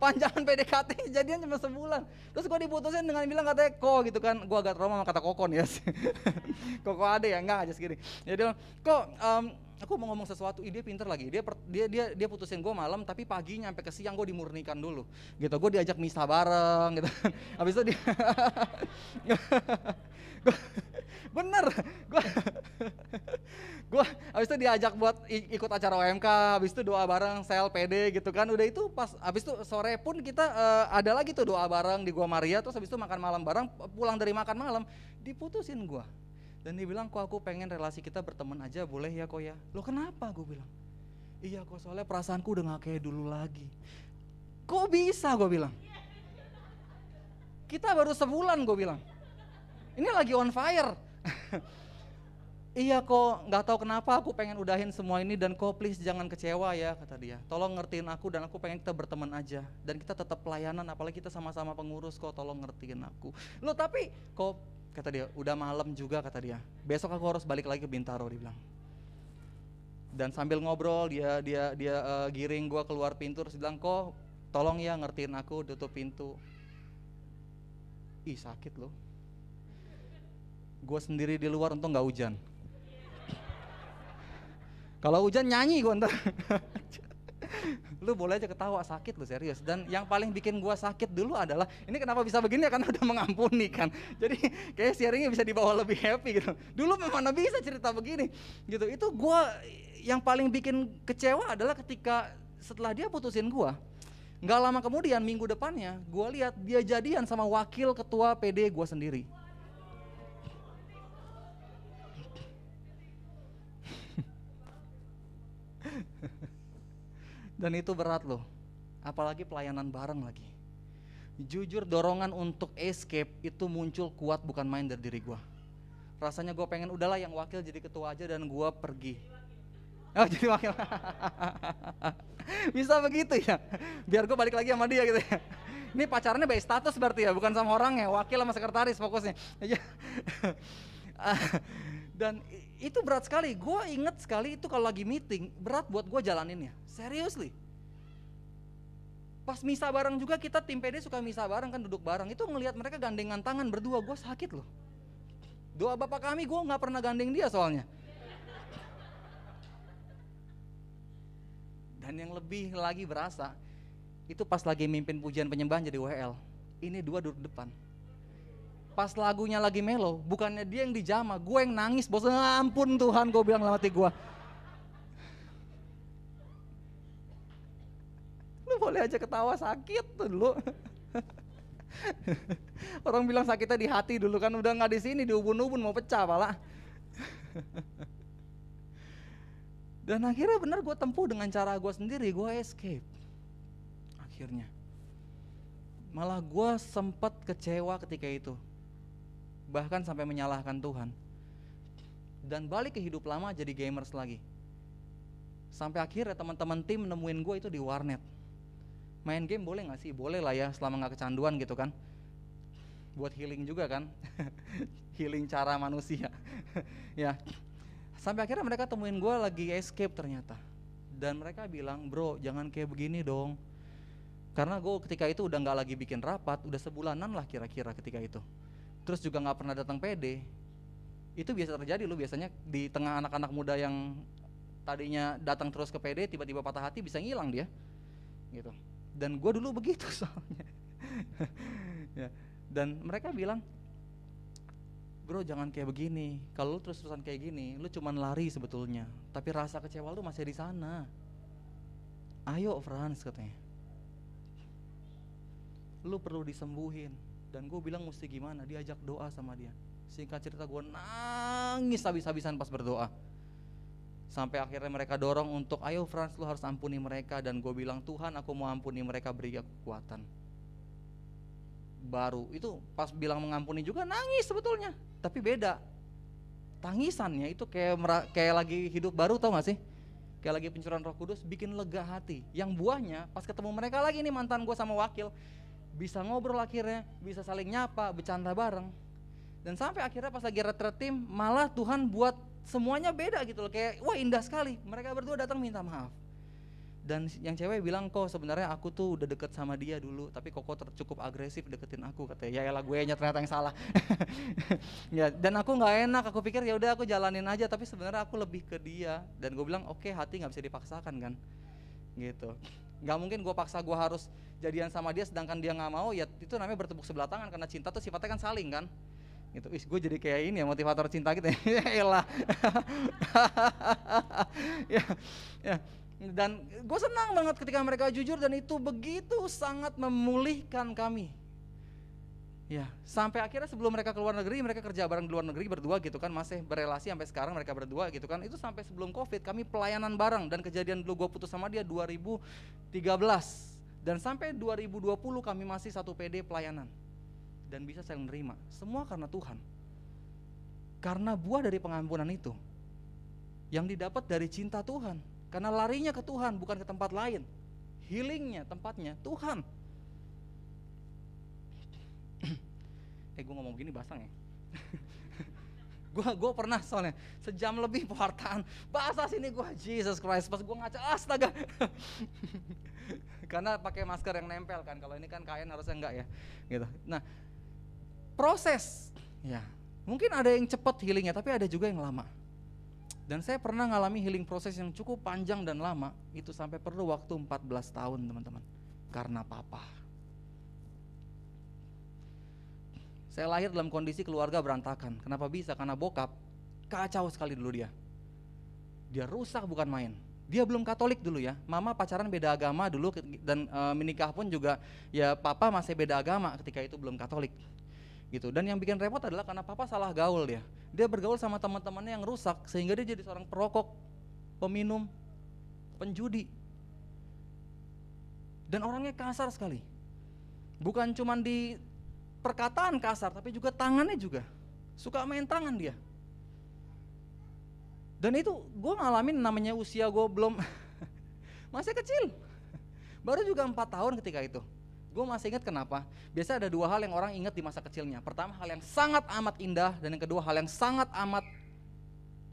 Panjangan PDKT jadian cuma sebulan. Terus gue diputusin dengan bilang katanya kok gitu kan. Gue agak trauma sama kata kokon ya. Yes. koko ada ya enggak aja segini. Jadi kok um, aku mau ngomong sesuatu, Ih, dia pinter lagi. Dia dia dia dia putusin gue malam, tapi paginya sampai ke siang gue dimurnikan dulu. Gitu, gue diajak misa bareng gitu. Habis itu dia gua, bener, gue gue abis itu diajak buat ikut acara OMK abis itu doa bareng sel PD gitu kan udah itu pas abis itu sore pun kita uh, ada lagi tuh doa bareng di gua Maria terus abis itu makan malam bareng pulang dari makan malam diputusin gua dan dibilang kok aku pengen relasi kita berteman aja boleh ya kok ya lo kenapa gue bilang iya kok soalnya perasaanku udah gak kayak dulu lagi kok bisa gue bilang kita baru sebulan gue bilang ini lagi on fire Iya kok, nggak tahu kenapa aku pengen udahin semua ini dan kok please jangan kecewa ya kata dia. Tolong ngertiin aku dan aku pengen kita berteman aja dan kita tetap pelayanan apalagi kita sama-sama pengurus kok tolong ngertiin aku. Lo tapi kok kata dia udah malam juga kata dia. Besok aku harus balik lagi ke Bintaro dia bilang. Dan sambil ngobrol dia dia dia uh, giring gua keluar pintu terus bilang kok tolong ya ngertiin aku tutup pintu. Ih sakit loh. Gue sendiri di luar untung gak hujan. Kalau hujan nyanyi gue ntar. lu boleh aja ketawa sakit lu serius dan yang paling bikin gua sakit dulu adalah ini kenapa bisa begini ya karena udah mengampuni kan jadi kayak sharingnya bisa dibawa lebih happy gitu dulu mana bisa cerita begini gitu itu gua yang paling bikin kecewa adalah ketika setelah dia putusin gua nggak lama kemudian minggu depannya gua lihat dia jadian sama wakil ketua PD gua sendiri Dan itu berat loh. Apalagi pelayanan bareng lagi. Jujur dorongan untuk escape itu muncul kuat bukan main dari diri gue. Rasanya gue pengen udahlah yang wakil jadi ketua aja dan gue pergi. Oh jadi wakil. Bisa begitu ya. Biar gue balik lagi sama dia gitu ya. Ini pacarnya by status berarti ya, bukan sama orang ya, wakil sama sekretaris fokusnya. Iya. Dan itu berat sekali. Gue inget sekali itu kalau lagi meeting, berat buat gue jalaninnya. Seriously. Pas misa bareng juga kita tim PD suka misa bareng kan duduk bareng. Itu ngelihat mereka gandengan tangan berdua, gue sakit loh. Doa Bapak kami gue nggak pernah gandeng dia soalnya. Dan yang lebih lagi berasa, itu pas lagi mimpin pujian penyembahan jadi WL. Ini dua duduk depan, pas lagunya lagi melo, bukannya dia yang dijama, gue yang nangis, bos ah, ampun Tuhan gue bilang lamati gue. Lu boleh aja ketawa sakit tuh dulu. Orang bilang sakitnya di hati dulu kan udah nggak di sini di ubun-ubun mau pecah pala. Dan akhirnya benar gue tempuh dengan cara gue sendiri, gue escape. Akhirnya. Malah gue sempat kecewa ketika itu bahkan sampai menyalahkan Tuhan. Dan balik ke hidup lama jadi gamers lagi. Sampai akhirnya teman-teman tim nemuin gue itu di warnet. Main game boleh gak sih? Boleh lah ya selama gak kecanduan gitu kan. Buat healing juga kan. healing cara manusia. ya. Sampai akhirnya mereka temuin gue lagi escape ternyata. Dan mereka bilang, bro jangan kayak begini dong. Karena gue ketika itu udah gak lagi bikin rapat, udah sebulanan lah kira-kira ketika itu terus juga nggak pernah datang PD itu biasa terjadi loh biasanya di tengah anak-anak muda yang tadinya datang terus ke PD tiba-tiba patah hati bisa ngilang dia gitu dan gue dulu begitu soalnya ya. dan mereka bilang bro jangan kayak begini kalau terus-terusan kayak gini lu cuman lari sebetulnya tapi rasa kecewa lu masih di sana ayo Franz katanya lu perlu disembuhin dan gue bilang mesti gimana diajak doa sama dia singkat cerita gue nangis habis-habisan pas berdoa sampai akhirnya mereka dorong untuk ayo Frans lu harus ampuni mereka dan gue bilang Tuhan aku mau ampuni mereka beri aku kekuatan baru itu pas bilang mengampuni juga nangis sebetulnya tapi beda tangisannya itu kayak kayak lagi hidup baru tau gak sih kayak lagi pencurahan Roh Kudus bikin lega hati yang buahnya pas ketemu mereka lagi nih mantan gue sama wakil bisa ngobrol akhirnya, bisa saling nyapa, bercanda bareng. Dan sampai akhirnya pas lagi retret tim, malah Tuhan buat semuanya beda gitu loh. Kayak wah indah sekali. Mereka berdua datang minta maaf. Dan yang cewek bilang kok sebenarnya aku tuh udah deket sama dia dulu, tapi kok kok cukup agresif deketin aku katanya. Ya, ya lah gue nya ternyata yang salah. ya dan aku gak enak, aku pikir ya udah aku jalanin aja, tapi sebenarnya aku lebih ke dia. Dan gue bilang oke okay, hati gak bisa dipaksakan kan, gitu nggak mungkin gue paksa gue harus jadian sama dia sedangkan dia nggak mau ya itu namanya bertepuk sebelah tangan karena cinta tuh sifatnya kan saling kan gitu wis gue jadi kayak ini ya motivator cinta gitu ya, ya elah ya, ya dan gue senang banget ketika mereka jujur dan itu begitu sangat memulihkan kami Ya, sampai akhirnya sebelum mereka keluar negeri, mereka kerja bareng di luar negeri berdua gitu kan, masih berelasi sampai sekarang mereka berdua gitu kan. Itu sampai sebelum Covid kami pelayanan bareng dan kejadian dulu gue putus sama dia 2013 dan sampai 2020 kami masih satu PD pelayanan dan bisa saya menerima semua karena Tuhan. Karena buah dari pengampunan itu yang didapat dari cinta Tuhan. Karena larinya ke Tuhan bukan ke tempat lain. Healingnya tempatnya Tuhan. eh gue ngomong gini basang ya gue gue pernah soalnya sejam lebih pewartaan bahasa sini gue Jesus Christ pas gue ngaca astaga karena pakai masker yang nempel kan kalau ini kan kain harusnya enggak ya gitu nah proses ya mungkin ada yang cepat healingnya tapi ada juga yang lama dan saya pernah ngalami healing proses yang cukup panjang dan lama itu sampai perlu waktu 14 tahun teman-teman karena papa Saya lahir dalam kondisi keluarga berantakan. Kenapa bisa? Karena bokap kacau sekali dulu dia. Dia rusak bukan main. Dia belum Katolik dulu ya. Mama pacaran beda agama dulu dan e, menikah pun juga ya papa masih beda agama ketika itu belum Katolik. Gitu. Dan yang bikin repot adalah karena papa salah gaul dia. Dia bergaul sama teman-temannya yang rusak sehingga dia jadi seorang perokok, peminum, penjudi. Dan orangnya kasar sekali. Bukan cuma di perkataan kasar, tapi juga tangannya juga. Suka main tangan dia. Dan itu gue ngalamin namanya usia gue belum, masih kecil. Baru juga empat tahun ketika itu. Gue masih ingat kenapa. Biasa ada dua hal yang orang ingat di masa kecilnya. Pertama hal yang sangat amat indah dan yang kedua hal yang sangat amat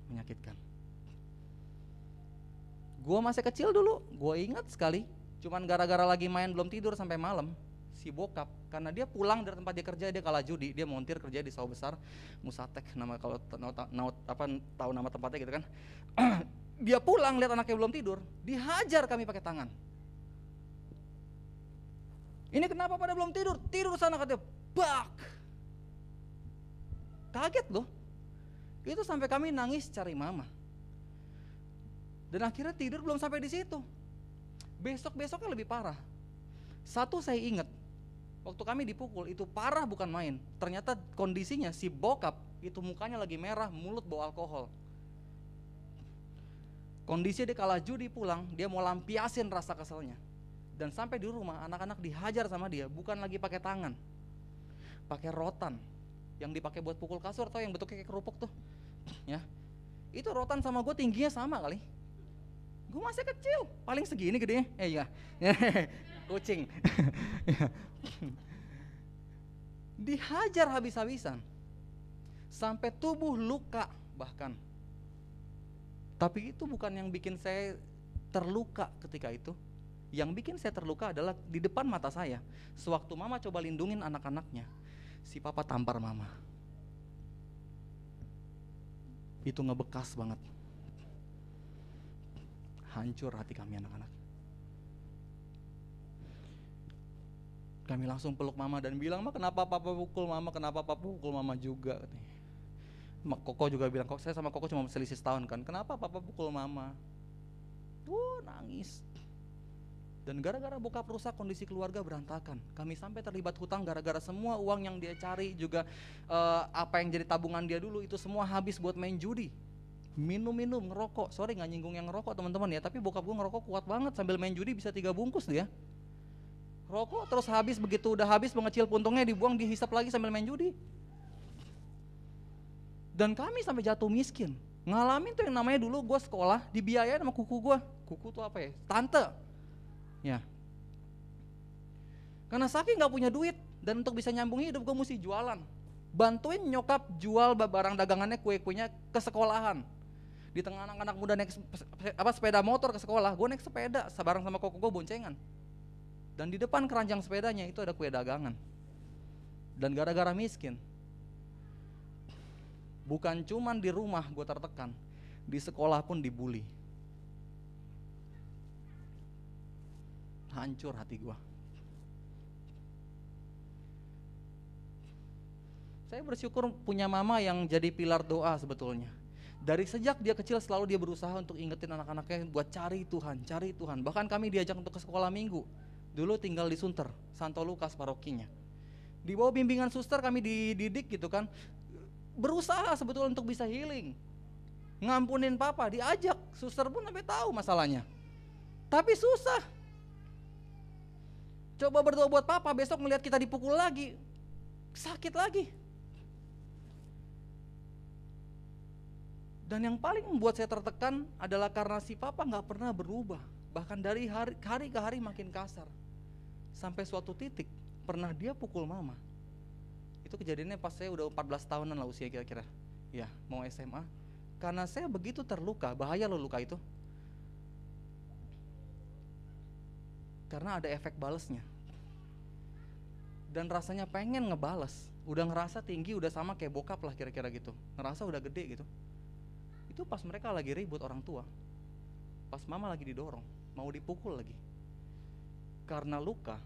menyakitkan. Gue masih kecil dulu, gue ingat sekali. Cuman gara-gara lagi main belum tidur sampai malam, si bokap karena dia pulang dari tempat dia kerja dia kalah judi dia montir kerja di sawah besar Musatek nama kalau tahu apa tahu nama tempatnya gitu kan dia pulang lihat anaknya belum tidur dihajar kami pakai tangan ini kenapa pada belum tidur tidur sana katanya bak kaget loh itu sampai kami nangis cari mama dan akhirnya tidur belum sampai di situ besok besoknya lebih parah satu saya ingat Waktu kami dipukul itu parah bukan main. Ternyata kondisinya si bokap itu mukanya lagi merah, mulut bau alkohol. Kondisi dia kalah judi pulang, dia mau lampiasin rasa keselnya. Dan sampai di rumah anak-anak dihajar sama dia, bukan lagi pakai tangan. Pakai rotan yang dipakai buat pukul kasur atau yang bentuknya kayak kerupuk tuh. Ya. Itu rotan sama gue tingginya sama kali. Gue masih kecil, paling segini gede. Eh iya. kucing. Ya. Dihajar habis-habisan. Sampai tubuh luka bahkan. Tapi itu bukan yang bikin saya terluka ketika itu. Yang bikin saya terluka adalah di depan mata saya. Sewaktu mama coba lindungin anak-anaknya, si papa tampar mama. Itu ngebekas banget. Hancur hati kami anak-anak. Kami langsung peluk mama dan bilang, "Ma, kenapa papa pukul mama? Kenapa papa pukul mama juga?" katanya. Koko juga bilang, "Kok saya sama Koko cuma selisih setahun kan? Kenapa papa pukul mama?" Tuh, nangis. Dan gara-gara bokap rusak kondisi keluarga berantakan. Kami sampai terlibat hutang gara-gara semua uang yang dia cari juga uh, apa yang jadi tabungan dia dulu itu semua habis buat main judi. Minum-minum, ngerokok. Sorry nggak nyinggung yang ngerokok teman-teman ya, tapi bokap gue ngerokok kuat banget sambil main judi bisa tiga bungkus dia rokok terus habis begitu udah habis mengecil puntungnya dibuang dihisap lagi sambil main judi dan kami sampai jatuh miskin ngalamin tuh yang namanya dulu gue sekolah dibiayain sama kuku gue kuku tuh apa ya tante ya karena saking nggak punya duit dan untuk bisa nyambung hidup gue mesti jualan bantuin nyokap jual barang dagangannya kue-kuenya ke sekolahan di tengah anak-anak muda naik apa sepeda motor ke sekolah gue naik sepeda sebarang sama koko gue boncengan dan di depan keranjang sepedanya itu ada kue dagangan. Dan gara-gara miskin. Bukan cuman di rumah gue tertekan, di sekolah pun dibully. Hancur hati gue. Saya bersyukur punya mama yang jadi pilar doa sebetulnya. Dari sejak dia kecil selalu dia berusaha untuk ingetin anak-anaknya buat cari Tuhan, cari Tuhan. Bahkan kami diajak untuk ke sekolah minggu Dulu tinggal di Sunter, Santo Lukas parokinya. Di bawah bimbingan suster kami dididik gitu kan. Berusaha sebetulnya untuk bisa healing. Ngampunin papa, diajak. Suster pun sampai tahu masalahnya. Tapi susah. Coba berdoa buat papa, besok melihat kita dipukul lagi. Sakit lagi. Dan yang paling membuat saya tertekan adalah karena si papa nggak pernah berubah. Bahkan dari hari, hari ke hari makin kasar sampai suatu titik pernah dia pukul mama itu kejadiannya pas saya udah 14 tahunan lah usia kira-kira ya mau SMA karena saya begitu terluka bahaya loh luka itu karena ada efek balesnya dan rasanya pengen ngebales udah ngerasa tinggi udah sama kayak bokap lah kira-kira gitu ngerasa udah gede gitu itu pas mereka lagi ribut orang tua pas mama lagi didorong mau dipukul lagi karena luka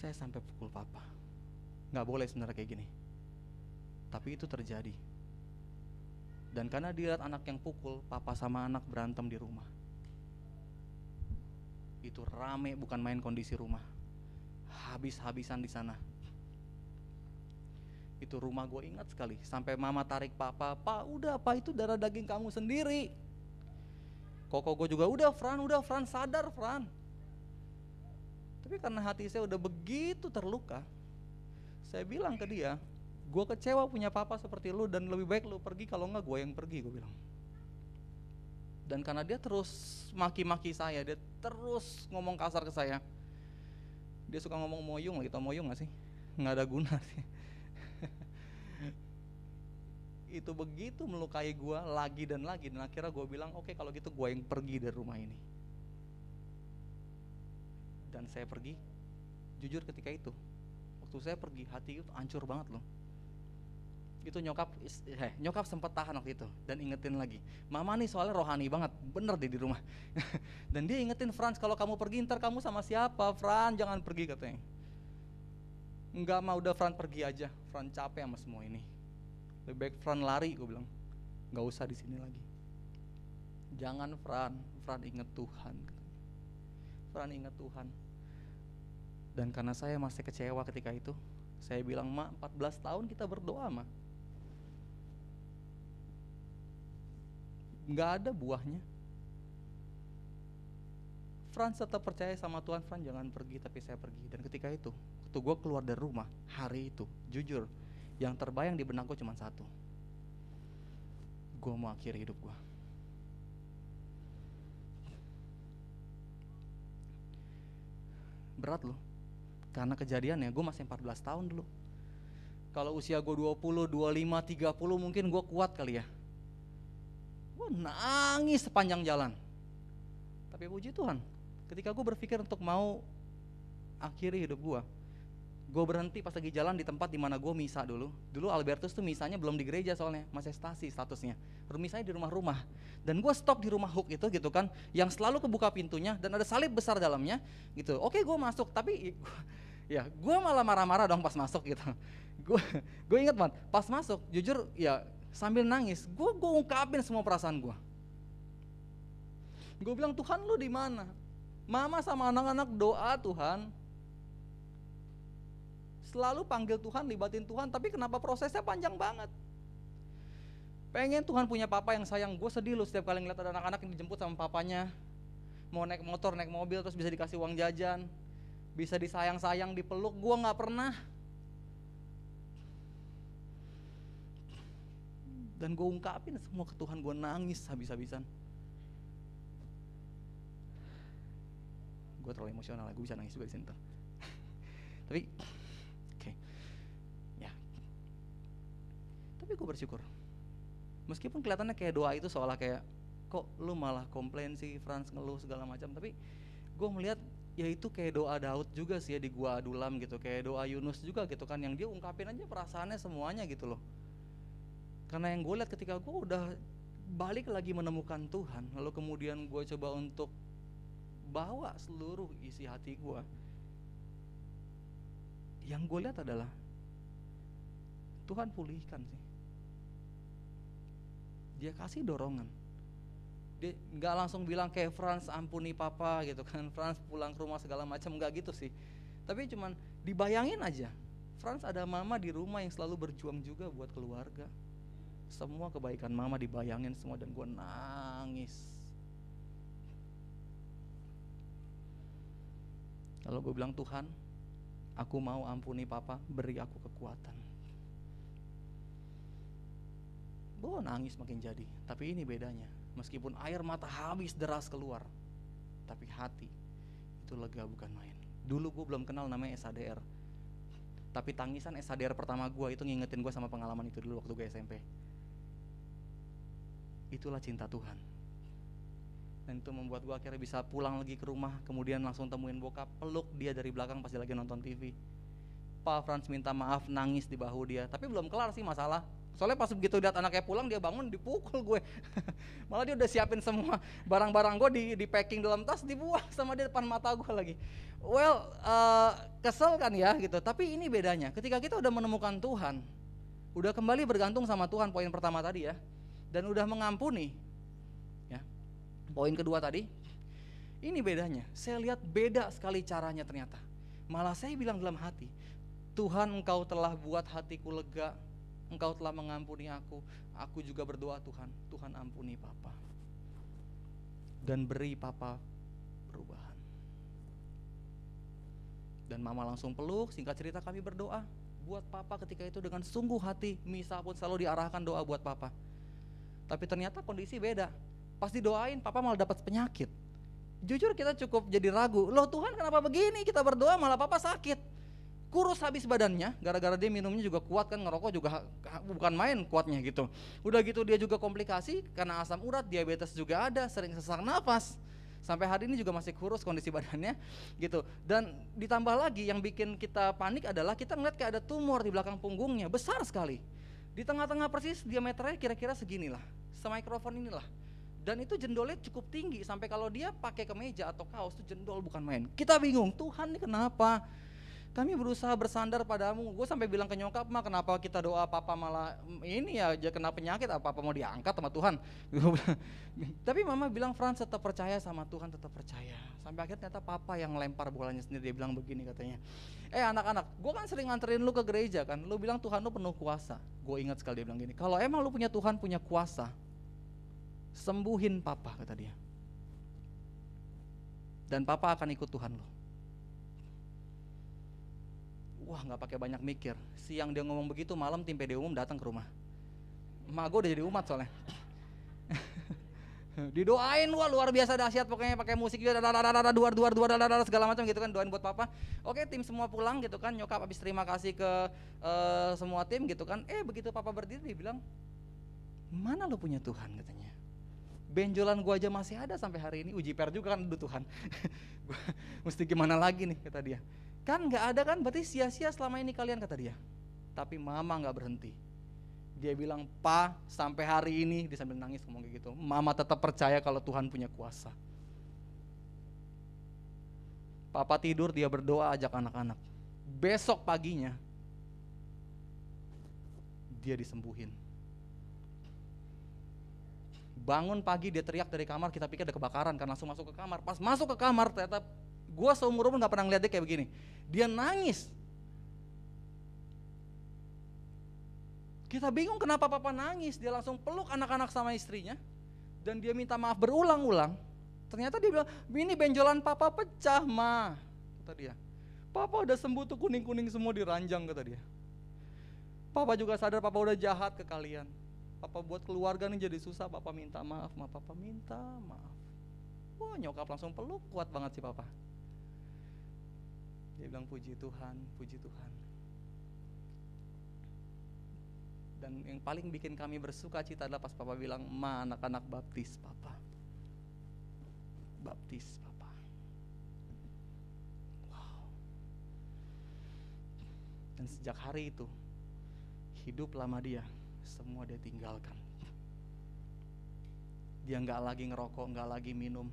saya sampai pukul papa nggak boleh sebenarnya kayak gini tapi itu terjadi dan karena dilihat anak yang pukul papa sama anak berantem di rumah itu rame bukan main kondisi rumah habis-habisan di sana itu rumah gue ingat sekali sampai mama tarik papa pak udah apa itu darah daging kamu sendiri Koko gue juga udah Fran, udah Fran sadar Fran. Tapi karena hati saya udah begitu terluka, saya bilang ke dia, gue kecewa punya papa seperti lu dan lebih baik lu pergi kalau enggak gue yang pergi, gue bilang. Dan karena dia terus maki-maki saya, dia terus ngomong kasar ke saya. Dia suka ngomong moyung lagi, tau moyung gak sih? Nggak ada guna sih itu begitu melukai gue lagi dan lagi dan akhirnya gue bilang oke okay, kalau gitu gue yang pergi dari rumah ini dan saya pergi jujur ketika itu waktu saya pergi hati itu hancur banget loh itu nyokap eh, nyokap sempat tahan waktu itu dan ingetin lagi mama nih soalnya rohani banget bener deh di rumah dan dia ingetin Franz kalau kamu pergi ntar kamu sama siapa Franz jangan pergi katanya nggak mau udah Franz pergi aja Franz capek sama semua ini lebih baik Fran lari gue bilang nggak usah di sini lagi jangan Fran Fran inget Tuhan Fran inget Tuhan dan karena saya masih kecewa ketika itu saya bilang mak 14 tahun kita berdoa Ma, nggak ada buahnya Frans tetap percaya sama Tuhan Frans jangan pergi tapi saya pergi dan ketika itu waktu gue keluar dari rumah hari itu jujur yang terbayang di benakku cuma satu gue mau akhiri hidup gue berat loh karena kejadiannya gue masih 14 tahun dulu kalau usia gue 20, 25, 30 mungkin gue kuat kali ya gue nangis sepanjang jalan tapi puji Tuhan ketika gue berpikir untuk mau akhiri hidup gue gue berhenti pas lagi jalan di tempat dimana gue misa dulu. Dulu Albertus tuh misanya belum di gereja soalnya, masih stasi statusnya. saya di rumah-rumah. Dan gue stop di rumah hook itu gitu kan, yang selalu kebuka pintunya dan ada salib besar dalamnya gitu. Oke gue masuk, tapi ya gue malah marah-marah dong pas masuk gitu. Gue gue inget banget, pas masuk jujur ya sambil nangis, gue gue ungkapin semua perasaan gue. Gue bilang Tuhan lu di mana? Mama sama anak-anak doa Tuhan, Selalu panggil Tuhan, libatin Tuhan, tapi kenapa prosesnya panjang banget? Pengen Tuhan punya papa yang sayang, gue sedih loh setiap kali ngeliat ada anak-anak yang dijemput sama papanya. Mau naik motor, naik mobil, terus bisa dikasih uang jajan. Bisa disayang-sayang, dipeluk, gue gak pernah. Dan gue ungkapin semua ke Tuhan, gue nangis habis-habisan. gue terlalu emosional gue bisa nangis juga di sini tapi tapi gue bersyukur meskipun kelihatannya kayak doa itu seolah kayak kok lu malah komplain sih Frans ngeluh segala macam tapi gue melihat ya itu kayak doa Daud juga sih ya di gua Adulam gitu kayak doa Yunus juga gitu kan yang dia ungkapin aja perasaannya semuanya gitu loh karena yang gue lihat ketika gue udah balik lagi menemukan Tuhan lalu kemudian gue coba untuk bawa seluruh isi hati gue yang gue lihat adalah Tuhan pulihkan sih dia kasih dorongan dia nggak langsung bilang kayak Franz ampuni papa gitu kan Franz pulang ke rumah segala macam nggak gitu sih tapi cuman dibayangin aja Franz ada mama di rumah yang selalu berjuang juga buat keluarga semua kebaikan mama dibayangin semua dan gue nangis Lalu gue bilang Tuhan aku mau ampuni papa beri aku kekuatan Oh nangis makin jadi Tapi ini bedanya Meskipun air mata habis deras keluar Tapi hati itu lega bukan main Dulu gue belum kenal namanya SADR Tapi tangisan SADR pertama gue itu ngingetin gue sama pengalaman itu dulu waktu gue SMP Itulah cinta Tuhan dan itu membuat gue akhirnya bisa pulang lagi ke rumah kemudian langsung temuin bokap peluk dia dari belakang pas dia lagi nonton TV Pak Franz minta maaf nangis di bahu dia tapi belum kelar sih masalah Soalnya pas begitu lihat anaknya pulang dia bangun dipukul gue. Malah dia udah siapin semua barang-barang gue di, di packing dalam tas dibuang sama dia depan mata gue lagi. Well, uh, kesel kan ya gitu. Tapi ini bedanya. Ketika kita udah menemukan Tuhan, udah kembali bergantung sama Tuhan poin pertama tadi ya. Dan udah mengampuni. Ya. Poin kedua tadi. Ini bedanya. Saya lihat beda sekali caranya ternyata. Malah saya bilang dalam hati, Tuhan engkau telah buat hatiku lega, Engkau telah mengampuni aku. Aku juga berdoa Tuhan, Tuhan ampuni Papa. Dan beri Papa perubahan. Dan Mama langsung peluk, singkat cerita kami berdoa buat Papa ketika itu dengan sungguh hati. Misa pun selalu diarahkan doa buat Papa. Tapi ternyata kondisi beda. Pasti doain Papa malah dapat penyakit. Jujur kita cukup jadi ragu. Loh Tuhan kenapa begini? Kita berdoa malah Papa sakit kurus habis badannya gara-gara dia minumnya juga kuat kan ngerokok juga bukan main kuatnya gitu udah gitu dia juga komplikasi karena asam urat diabetes juga ada sering sesak nafas sampai hari ini juga masih kurus kondisi badannya gitu dan ditambah lagi yang bikin kita panik adalah kita ngeliat kayak ada tumor di belakang punggungnya besar sekali di tengah-tengah persis diameternya kira-kira seginilah semikrofon inilah dan itu jendolnya cukup tinggi sampai kalau dia pakai kemeja atau kaos itu jendol bukan main kita bingung Tuhan ini kenapa kami berusaha bersandar padamu. Gue sampai bilang ke nyokap, mah kenapa kita doa papa malah ini ya kena penyakit apa apa mau diangkat sama Tuhan. Tapi mama bilang Franz tetap percaya sama Tuhan, tetap percaya. Sampai akhirnya ternyata papa yang lempar bolanya sendiri. Dia bilang begini katanya. Eh anak-anak, gue kan sering nganterin lu ke gereja kan. Lu bilang Tuhan lu penuh kuasa. Gue ingat sekali dia bilang gini. Kalau emang lu punya Tuhan punya kuasa, sembuhin papa kata dia. Dan papa akan ikut Tuhan lo wah nggak pakai banyak mikir siang dia ngomong begitu malam tim PD umum datang ke rumah emak gue udah jadi umat soalnya didoain wah luar biasa dahsyat pokoknya pakai musik juga dadadadada duar duar duar dadadada segala macam gitu kan doain buat papa oke tim semua pulang gitu kan nyokap habis terima kasih ke uh, semua tim gitu kan eh begitu papa berdiri dia bilang mana lo punya Tuhan katanya benjolan gua aja masih ada sampai hari ini uji per juga kan aduh Tuhan mesti gimana lagi nih kata dia Kan nggak ada kan berarti sia-sia selama ini kalian kata dia. Tapi mama nggak berhenti. Dia bilang, "Pa, sampai hari ini," dia sambil nangis ngomong kayak gitu. "Mama tetap percaya kalau Tuhan punya kuasa." Papa tidur, dia berdoa ajak anak-anak. Besok paginya dia disembuhin. Bangun pagi dia teriak dari kamar, kita pikir ada kebakaran kan langsung masuk ke kamar. Pas masuk ke kamar ternyata Gue seumur umur gak pernah ngeliat dia kayak begini. Dia nangis. Kita bingung kenapa papa nangis. Dia langsung peluk anak-anak sama istrinya. Dan dia minta maaf berulang-ulang. Ternyata dia bilang, ini benjolan papa pecah ma. Kata dia. Papa udah sembuh tuh kuning-kuning semua di ranjang kata dia. Papa juga sadar papa udah jahat ke kalian. Papa buat keluarga nih jadi susah, papa minta maaf, ma papa minta maaf. Wah nyokap langsung peluk, kuat banget sih papa dia bilang puji Tuhan puji Tuhan dan yang paling bikin kami bersuka cita adalah pas papa bilang ma anak-anak baptis papa baptis papa wow dan sejak hari itu hidup lama dia semua dia tinggalkan dia nggak lagi ngerokok nggak lagi minum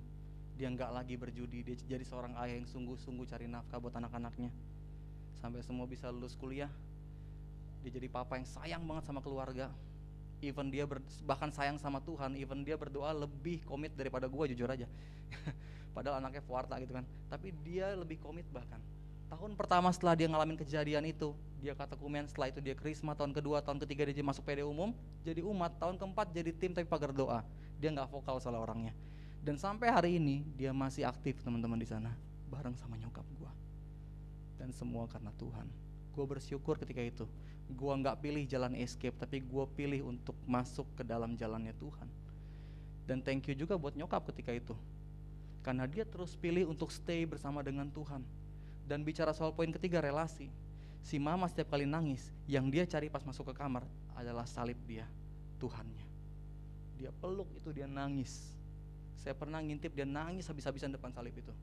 dia nggak lagi berjudi dia jadi seorang ayah yang sungguh-sungguh cari nafkah buat anak-anaknya sampai semua bisa lulus kuliah dia jadi papa yang sayang banget sama keluarga even dia ber, bahkan sayang sama Tuhan even dia berdoa lebih komit daripada gue jujur aja padahal anaknya Fuarta gitu kan tapi dia lebih komit bahkan tahun pertama setelah dia ngalamin kejadian itu dia kumen setelah itu dia krisma tahun kedua tahun ketiga dia masuk PD umum jadi umat tahun keempat jadi tim tapi pagar doa dia nggak vokal salah orangnya dan sampai hari ini dia masih aktif teman-teman di sana bareng sama nyokap gue. Dan semua karena Tuhan. Gue bersyukur ketika itu. Gue nggak pilih jalan escape, tapi gue pilih untuk masuk ke dalam jalannya Tuhan. Dan thank you juga buat nyokap ketika itu. Karena dia terus pilih untuk stay bersama dengan Tuhan. Dan bicara soal poin ketiga relasi. Si mama setiap kali nangis, yang dia cari pas masuk ke kamar adalah salib dia, Tuhannya. Dia peluk itu dia nangis saya pernah ngintip dia nangis habis-habisan depan salib itu.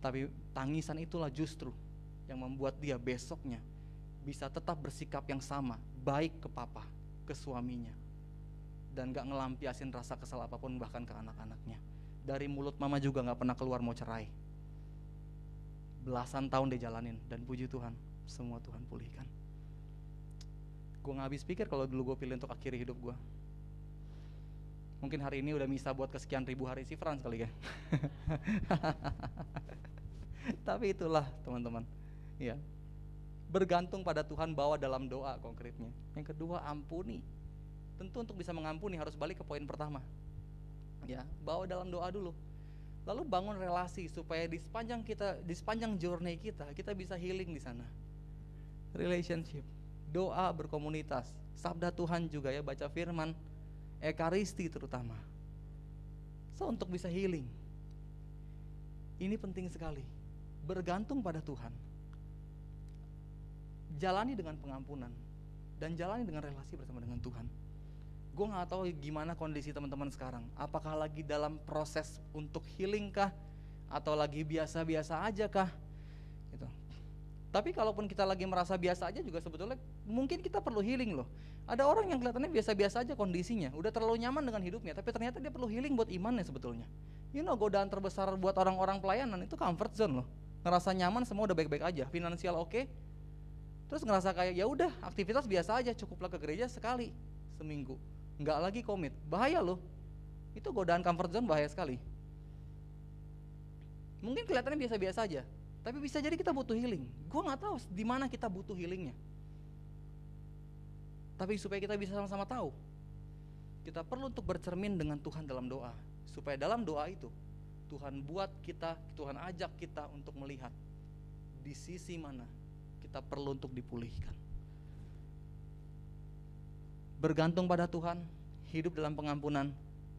Tapi tangisan itulah justru yang membuat dia besoknya bisa tetap bersikap yang sama, baik ke papa, ke suaminya, dan gak ngelampiasin rasa kesal apapun bahkan ke anak-anaknya. Dari mulut mama juga gak pernah keluar mau cerai. Belasan tahun dia jalanin, dan puji Tuhan, semua Tuhan pulihkan. Gue gak habis pikir kalau dulu gue pilih untuk akhiri hidup gue mungkin hari ini udah bisa buat kesekian ribu hari si Frans kali ya tapi itulah teman-teman ya bergantung pada Tuhan bawa dalam doa konkretnya yang kedua ampuni tentu untuk bisa mengampuni harus balik ke poin pertama ya bawa dalam doa dulu lalu bangun relasi supaya di sepanjang kita di sepanjang journey kita kita bisa healing di sana relationship doa berkomunitas sabda Tuhan juga ya baca firman ekaristi terutama. So untuk bisa healing. Ini penting sekali. Bergantung pada Tuhan. Jalani dengan pengampunan dan jalani dengan relasi bersama dengan Tuhan. Gue gak tahu gimana kondisi teman-teman sekarang. Apakah lagi dalam proses untuk healing kah? Atau lagi biasa-biasa aja kah? Tapi kalaupun kita lagi merasa biasa aja juga sebetulnya mungkin kita perlu healing loh. Ada orang yang kelihatannya biasa-biasa aja kondisinya, udah terlalu nyaman dengan hidupnya, tapi ternyata dia perlu healing buat imannya sebetulnya. You know godaan terbesar buat orang-orang pelayanan itu comfort zone loh. Ngerasa nyaman semua udah baik-baik aja, finansial oke. Okay. Terus ngerasa kayak ya udah aktivitas biasa aja, cukuplah ke gereja sekali seminggu. Nggak lagi komit, bahaya loh. Itu godaan comfort zone bahaya sekali. Mungkin kelihatannya biasa-biasa aja, tapi bisa jadi kita butuh healing. Gue nggak tahu di mana kita butuh healingnya. Tapi supaya kita bisa sama-sama tahu, kita perlu untuk bercermin dengan Tuhan dalam doa. Supaya dalam doa itu Tuhan buat kita, Tuhan ajak kita untuk melihat di sisi mana kita perlu untuk dipulihkan. Bergantung pada Tuhan, hidup dalam pengampunan,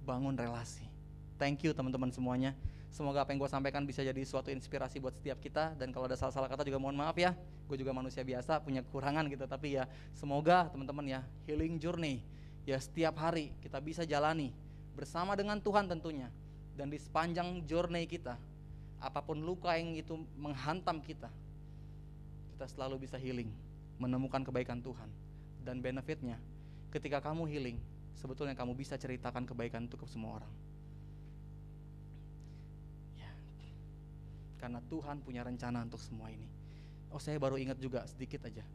bangun relasi. Thank you teman-teman semuanya. Semoga apa yang gue sampaikan bisa jadi suatu inspirasi buat setiap kita dan kalau ada salah-salah kata juga mohon maaf ya. Gue juga manusia biasa punya kekurangan gitu tapi ya semoga teman-teman ya healing journey ya setiap hari kita bisa jalani bersama dengan Tuhan tentunya dan di sepanjang journey kita apapun luka yang itu menghantam kita kita selalu bisa healing menemukan kebaikan Tuhan dan benefitnya ketika kamu healing sebetulnya kamu bisa ceritakan kebaikan itu ke semua orang karena Tuhan punya rencana untuk semua ini. Oh saya baru ingat juga sedikit aja.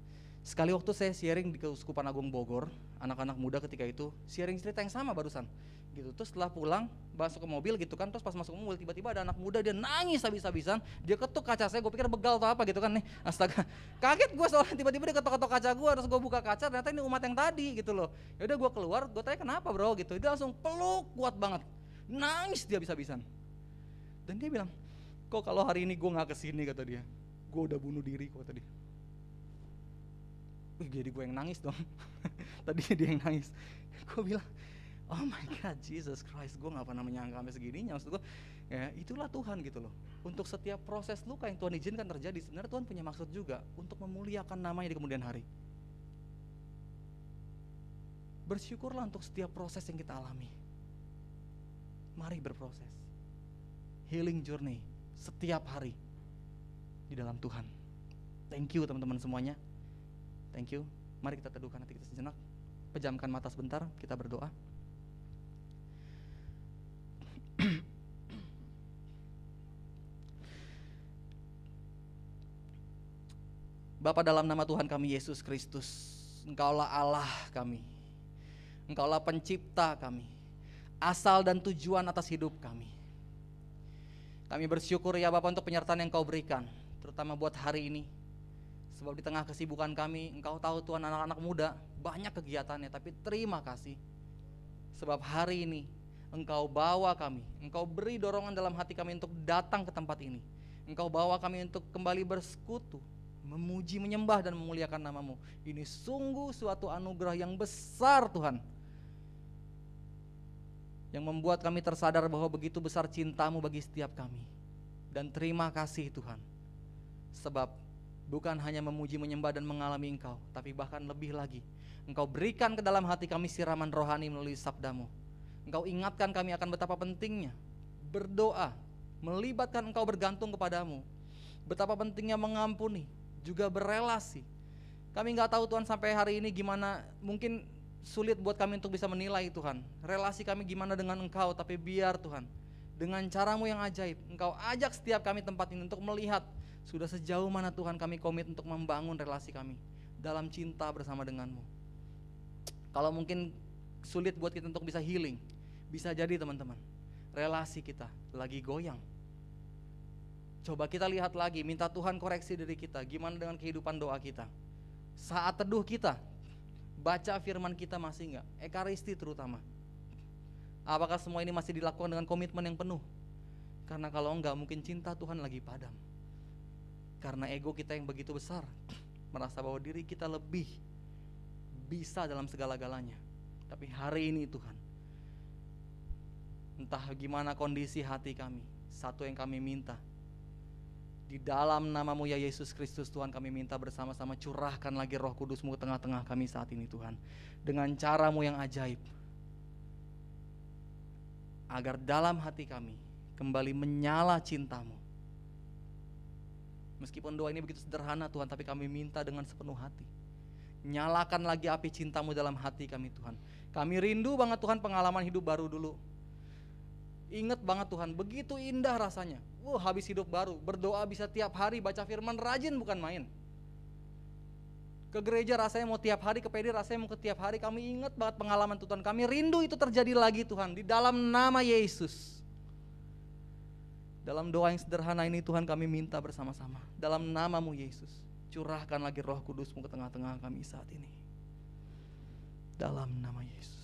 Sekali waktu saya sharing di Keuskupan Agung Bogor, anak-anak muda ketika itu sharing cerita yang sama barusan. Gitu. Terus setelah pulang masuk ke mobil gitu kan, terus pas masuk mobil tiba-tiba ada anak muda dia nangis habis-habisan, dia ketuk kaca saya, gue pikir begal atau apa gitu kan nih. Astaga, kaget gue soalnya tiba-tiba dia ketok-ketok kaca gue, terus gue buka kaca ternyata ini umat yang tadi gitu loh. Ya udah gue keluar, gue tanya kenapa bro gitu, dia langsung peluk kuat banget, nangis dia habis-habisan. Dan dia bilang, kok kalau hari ini gue nggak kesini kata dia gue udah bunuh diri kok tadi Wih, jadi gue yang nangis dong tadi dia yang nangis gue bilang oh my god Jesus Christ gue nggak pernah menyangka sampai segininya maksud gue ya itulah Tuhan gitu loh untuk setiap proses luka yang Tuhan izinkan terjadi sebenarnya Tuhan punya maksud juga untuk memuliakan namanya di kemudian hari bersyukurlah untuk setiap proses yang kita alami mari berproses healing journey setiap hari di dalam Tuhan. Thank you teman-teman semuanya. Thank you. Mari kita teduhkan hati kita sejenak. Pejamkan mata sebentar, kita berdoa. Bapa dalam nama Tuhan kami Yesus Kristus, Engkaulah Allah kami. Engkaulah pencipta kami. Asal dan tujuan atas hidup kami. Kami bersyukur ya Bapak untuk penyertaan yang kau berikan, terutama buat hari ini. Sebab di tengah kesibukan kami, engkau tahu Tuhan anak-anak muda banyak kegiatannya, tapi terima kasih. Sebab hari ini engkau bawa kami, engkau beri dorongan dalam hati kami untuk datang ke tempat ini. Engkau bawa kami untuk kembali bersekutu, memuji, menyembah, dan memuliakan namamu. Ini sungguh suatu anugerah yang besar Tuhan yang membuat kami tersadar bahwa begitu besar cintamu bagi setiap kami. Dan terima kasih Tuhan, sebab bukan hanya memuji, menyembah, dan mengalami Engkau, tapi bahkan lebih lagi, Engkau berikan ke dalam hati kami siraman rohani melalui sabdamu. Engkau ingatkan kami akan betapa pentingnya berdoa, melibatkan Engkau bergantung kepadamu, betapa pentingnya mengampuni, juga berelasi. Kami nggak tahu Tuhan sampai hari ini gimana, mungkin sulit buat kami untuk bisa menilai Tuhan. Relasi kami gimana dengan Engkau, tapi biar Tuhan, dengan caramu yang ajaib, Engkau ajak setiap kami tempat ini untuk melihat sudah sejauh mana Tuhan kami komit untuk membangun relasi kami dalam cinta bersama denganmu. Kalau mungkin sulit buat kita untuk bisa healing, bisa jadi teman-teman, relasi kita lagi goyang. Coba kita lihat lagi, minta Tuhan koreksi diri kita, gimana dengan kehidupan doa kita. Saat teduh kita, baca firman kita masih enggak? Ekaristi terutama. Apakah semua ini masih dilakukan dengan komitmen yang penuh? Karena kalau enggak mungkin cinta Tuhan lagi padam. Karena ego kita yang begitu besar, merasa bahwa diri kita lebih bisa dalam segala-galanya. Tapi hari ini Tuhan, entah gimana kondisi hati kami, satu yang kami minta, di dalam namamu ya Yesus Kristus Tuhan kami minta bersama-sama curahkan lagi roh kudusmu ke tengah-tengah kami saat ini Tuhan. Dengan caramu yang ajaib. Agar dalam hati kami kembali menyala cintamu. Meskipun doa ini begitu sederhana Tuhan, tapi kami minta dengan sepenuh hati. Nyalakan lagi api cintamu dalam hati kami Tuhan. Kami rindu banget Tuhan pengalaman hidup baru dulu Ingat banget Tuhan, begitu indah rasanya. Wah, wow, habis hidup baru, berdoa bisa tiap hari, baca firman rajin bukan main. Ke gereja rasanya mau tiap hari, ke PD rasanya mau ke tiap hari. Kami ingat banget pengalaman Tuhan, kami rindu itu terjadi lagi Tuhan di dalam nama Yesus. Dalam doa yang sederhana ini Tuhan kami minta bersama-sama. Dalam namamu Yesus, curahkan lagi roh kudusmu ke tengah-tengah kami saat ini. Dalam nama Yesus.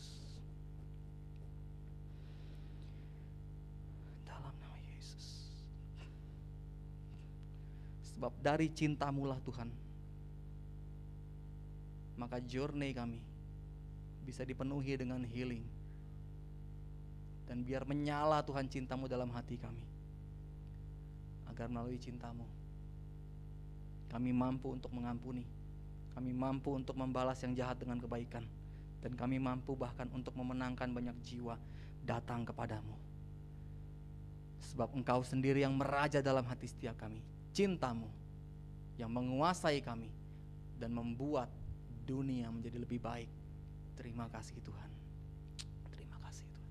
Sebab dari cintamulah Tuhan. Maka journey kami bisa dipenuhi dengan healing. Dan biar menyala Tuhan cintamu dalam hati kami. Agar melalui cintamu kami mampu untuk mengampuni. Kami mampu untuk membalas yang jahat dengan kebaikan. Dan kami mampu bahkan untuk memenangkan banyak jiwa datang kepadamu sebab engkau sendiri yang meraja dalam hati setiap kami cintamu yang menguasai kami dan membuat dunia menjadi lebih baik. Terima kasih Tuhan. Terima kasih Tuhan.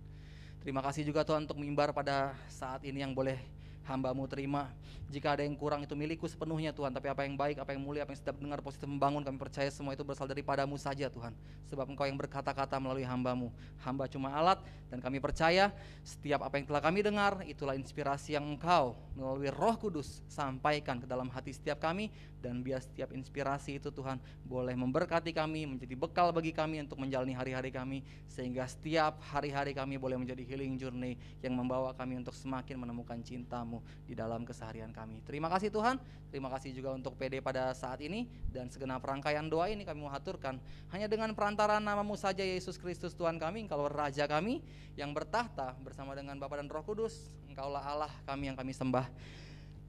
Terima kasih juga Tuhan untuk mimbar pada saat ini yang boleh hambamu terima. Jika ada yang kurang itu milikku sepenuhnya Tuhan, tapi apa yang baik, apa yang mulia, apa yang sedap dengar, positif membangun, kami percaya semua itu berasal daripadamu saja Tuhan. Sebab engkau yang berkata-kata melalui hambamu. Hamba cuma alat dan kami percaya setiap apa yang telah kami dengar, itulah inspirasi yang engkau melalui roh kudus sampaikan ke dalam hati setiap kami dan biar setiap inspirasi itu Tuhan boleh memberkati kami, menjadi bekal bagi kami untuk menjalani hari-hari kami sehingga setiap hari-hari kami boleh menjadi healing journey yang membawa kami untuk semakin menemukan cintamu kamu di dalam keseharian kami. Terima kasih Tuhan, terima kasih juga untuk PD pada saat ini dan segenap rangkaian doa ini kami haturkan hanya dengan perantaraan namamu saja Yesus Kristus Tuhan kami, Engkau Raja kami yang bertahta bersama dengan Bapa dan Roh Kudus, Engkaulah Allah kami yang kami sembah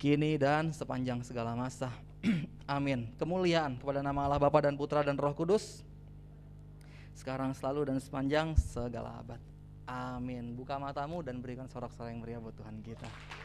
kini dan sepanjang segala masa. Amin. Kemuliaan kepada nama Allah Bapa dan Putra dan Roh Kudus sekarang selalu dan sepanjang segala abad. Amin. Buka matamu dan berikan sorak-sorai yang meriah buat Tuhan kita.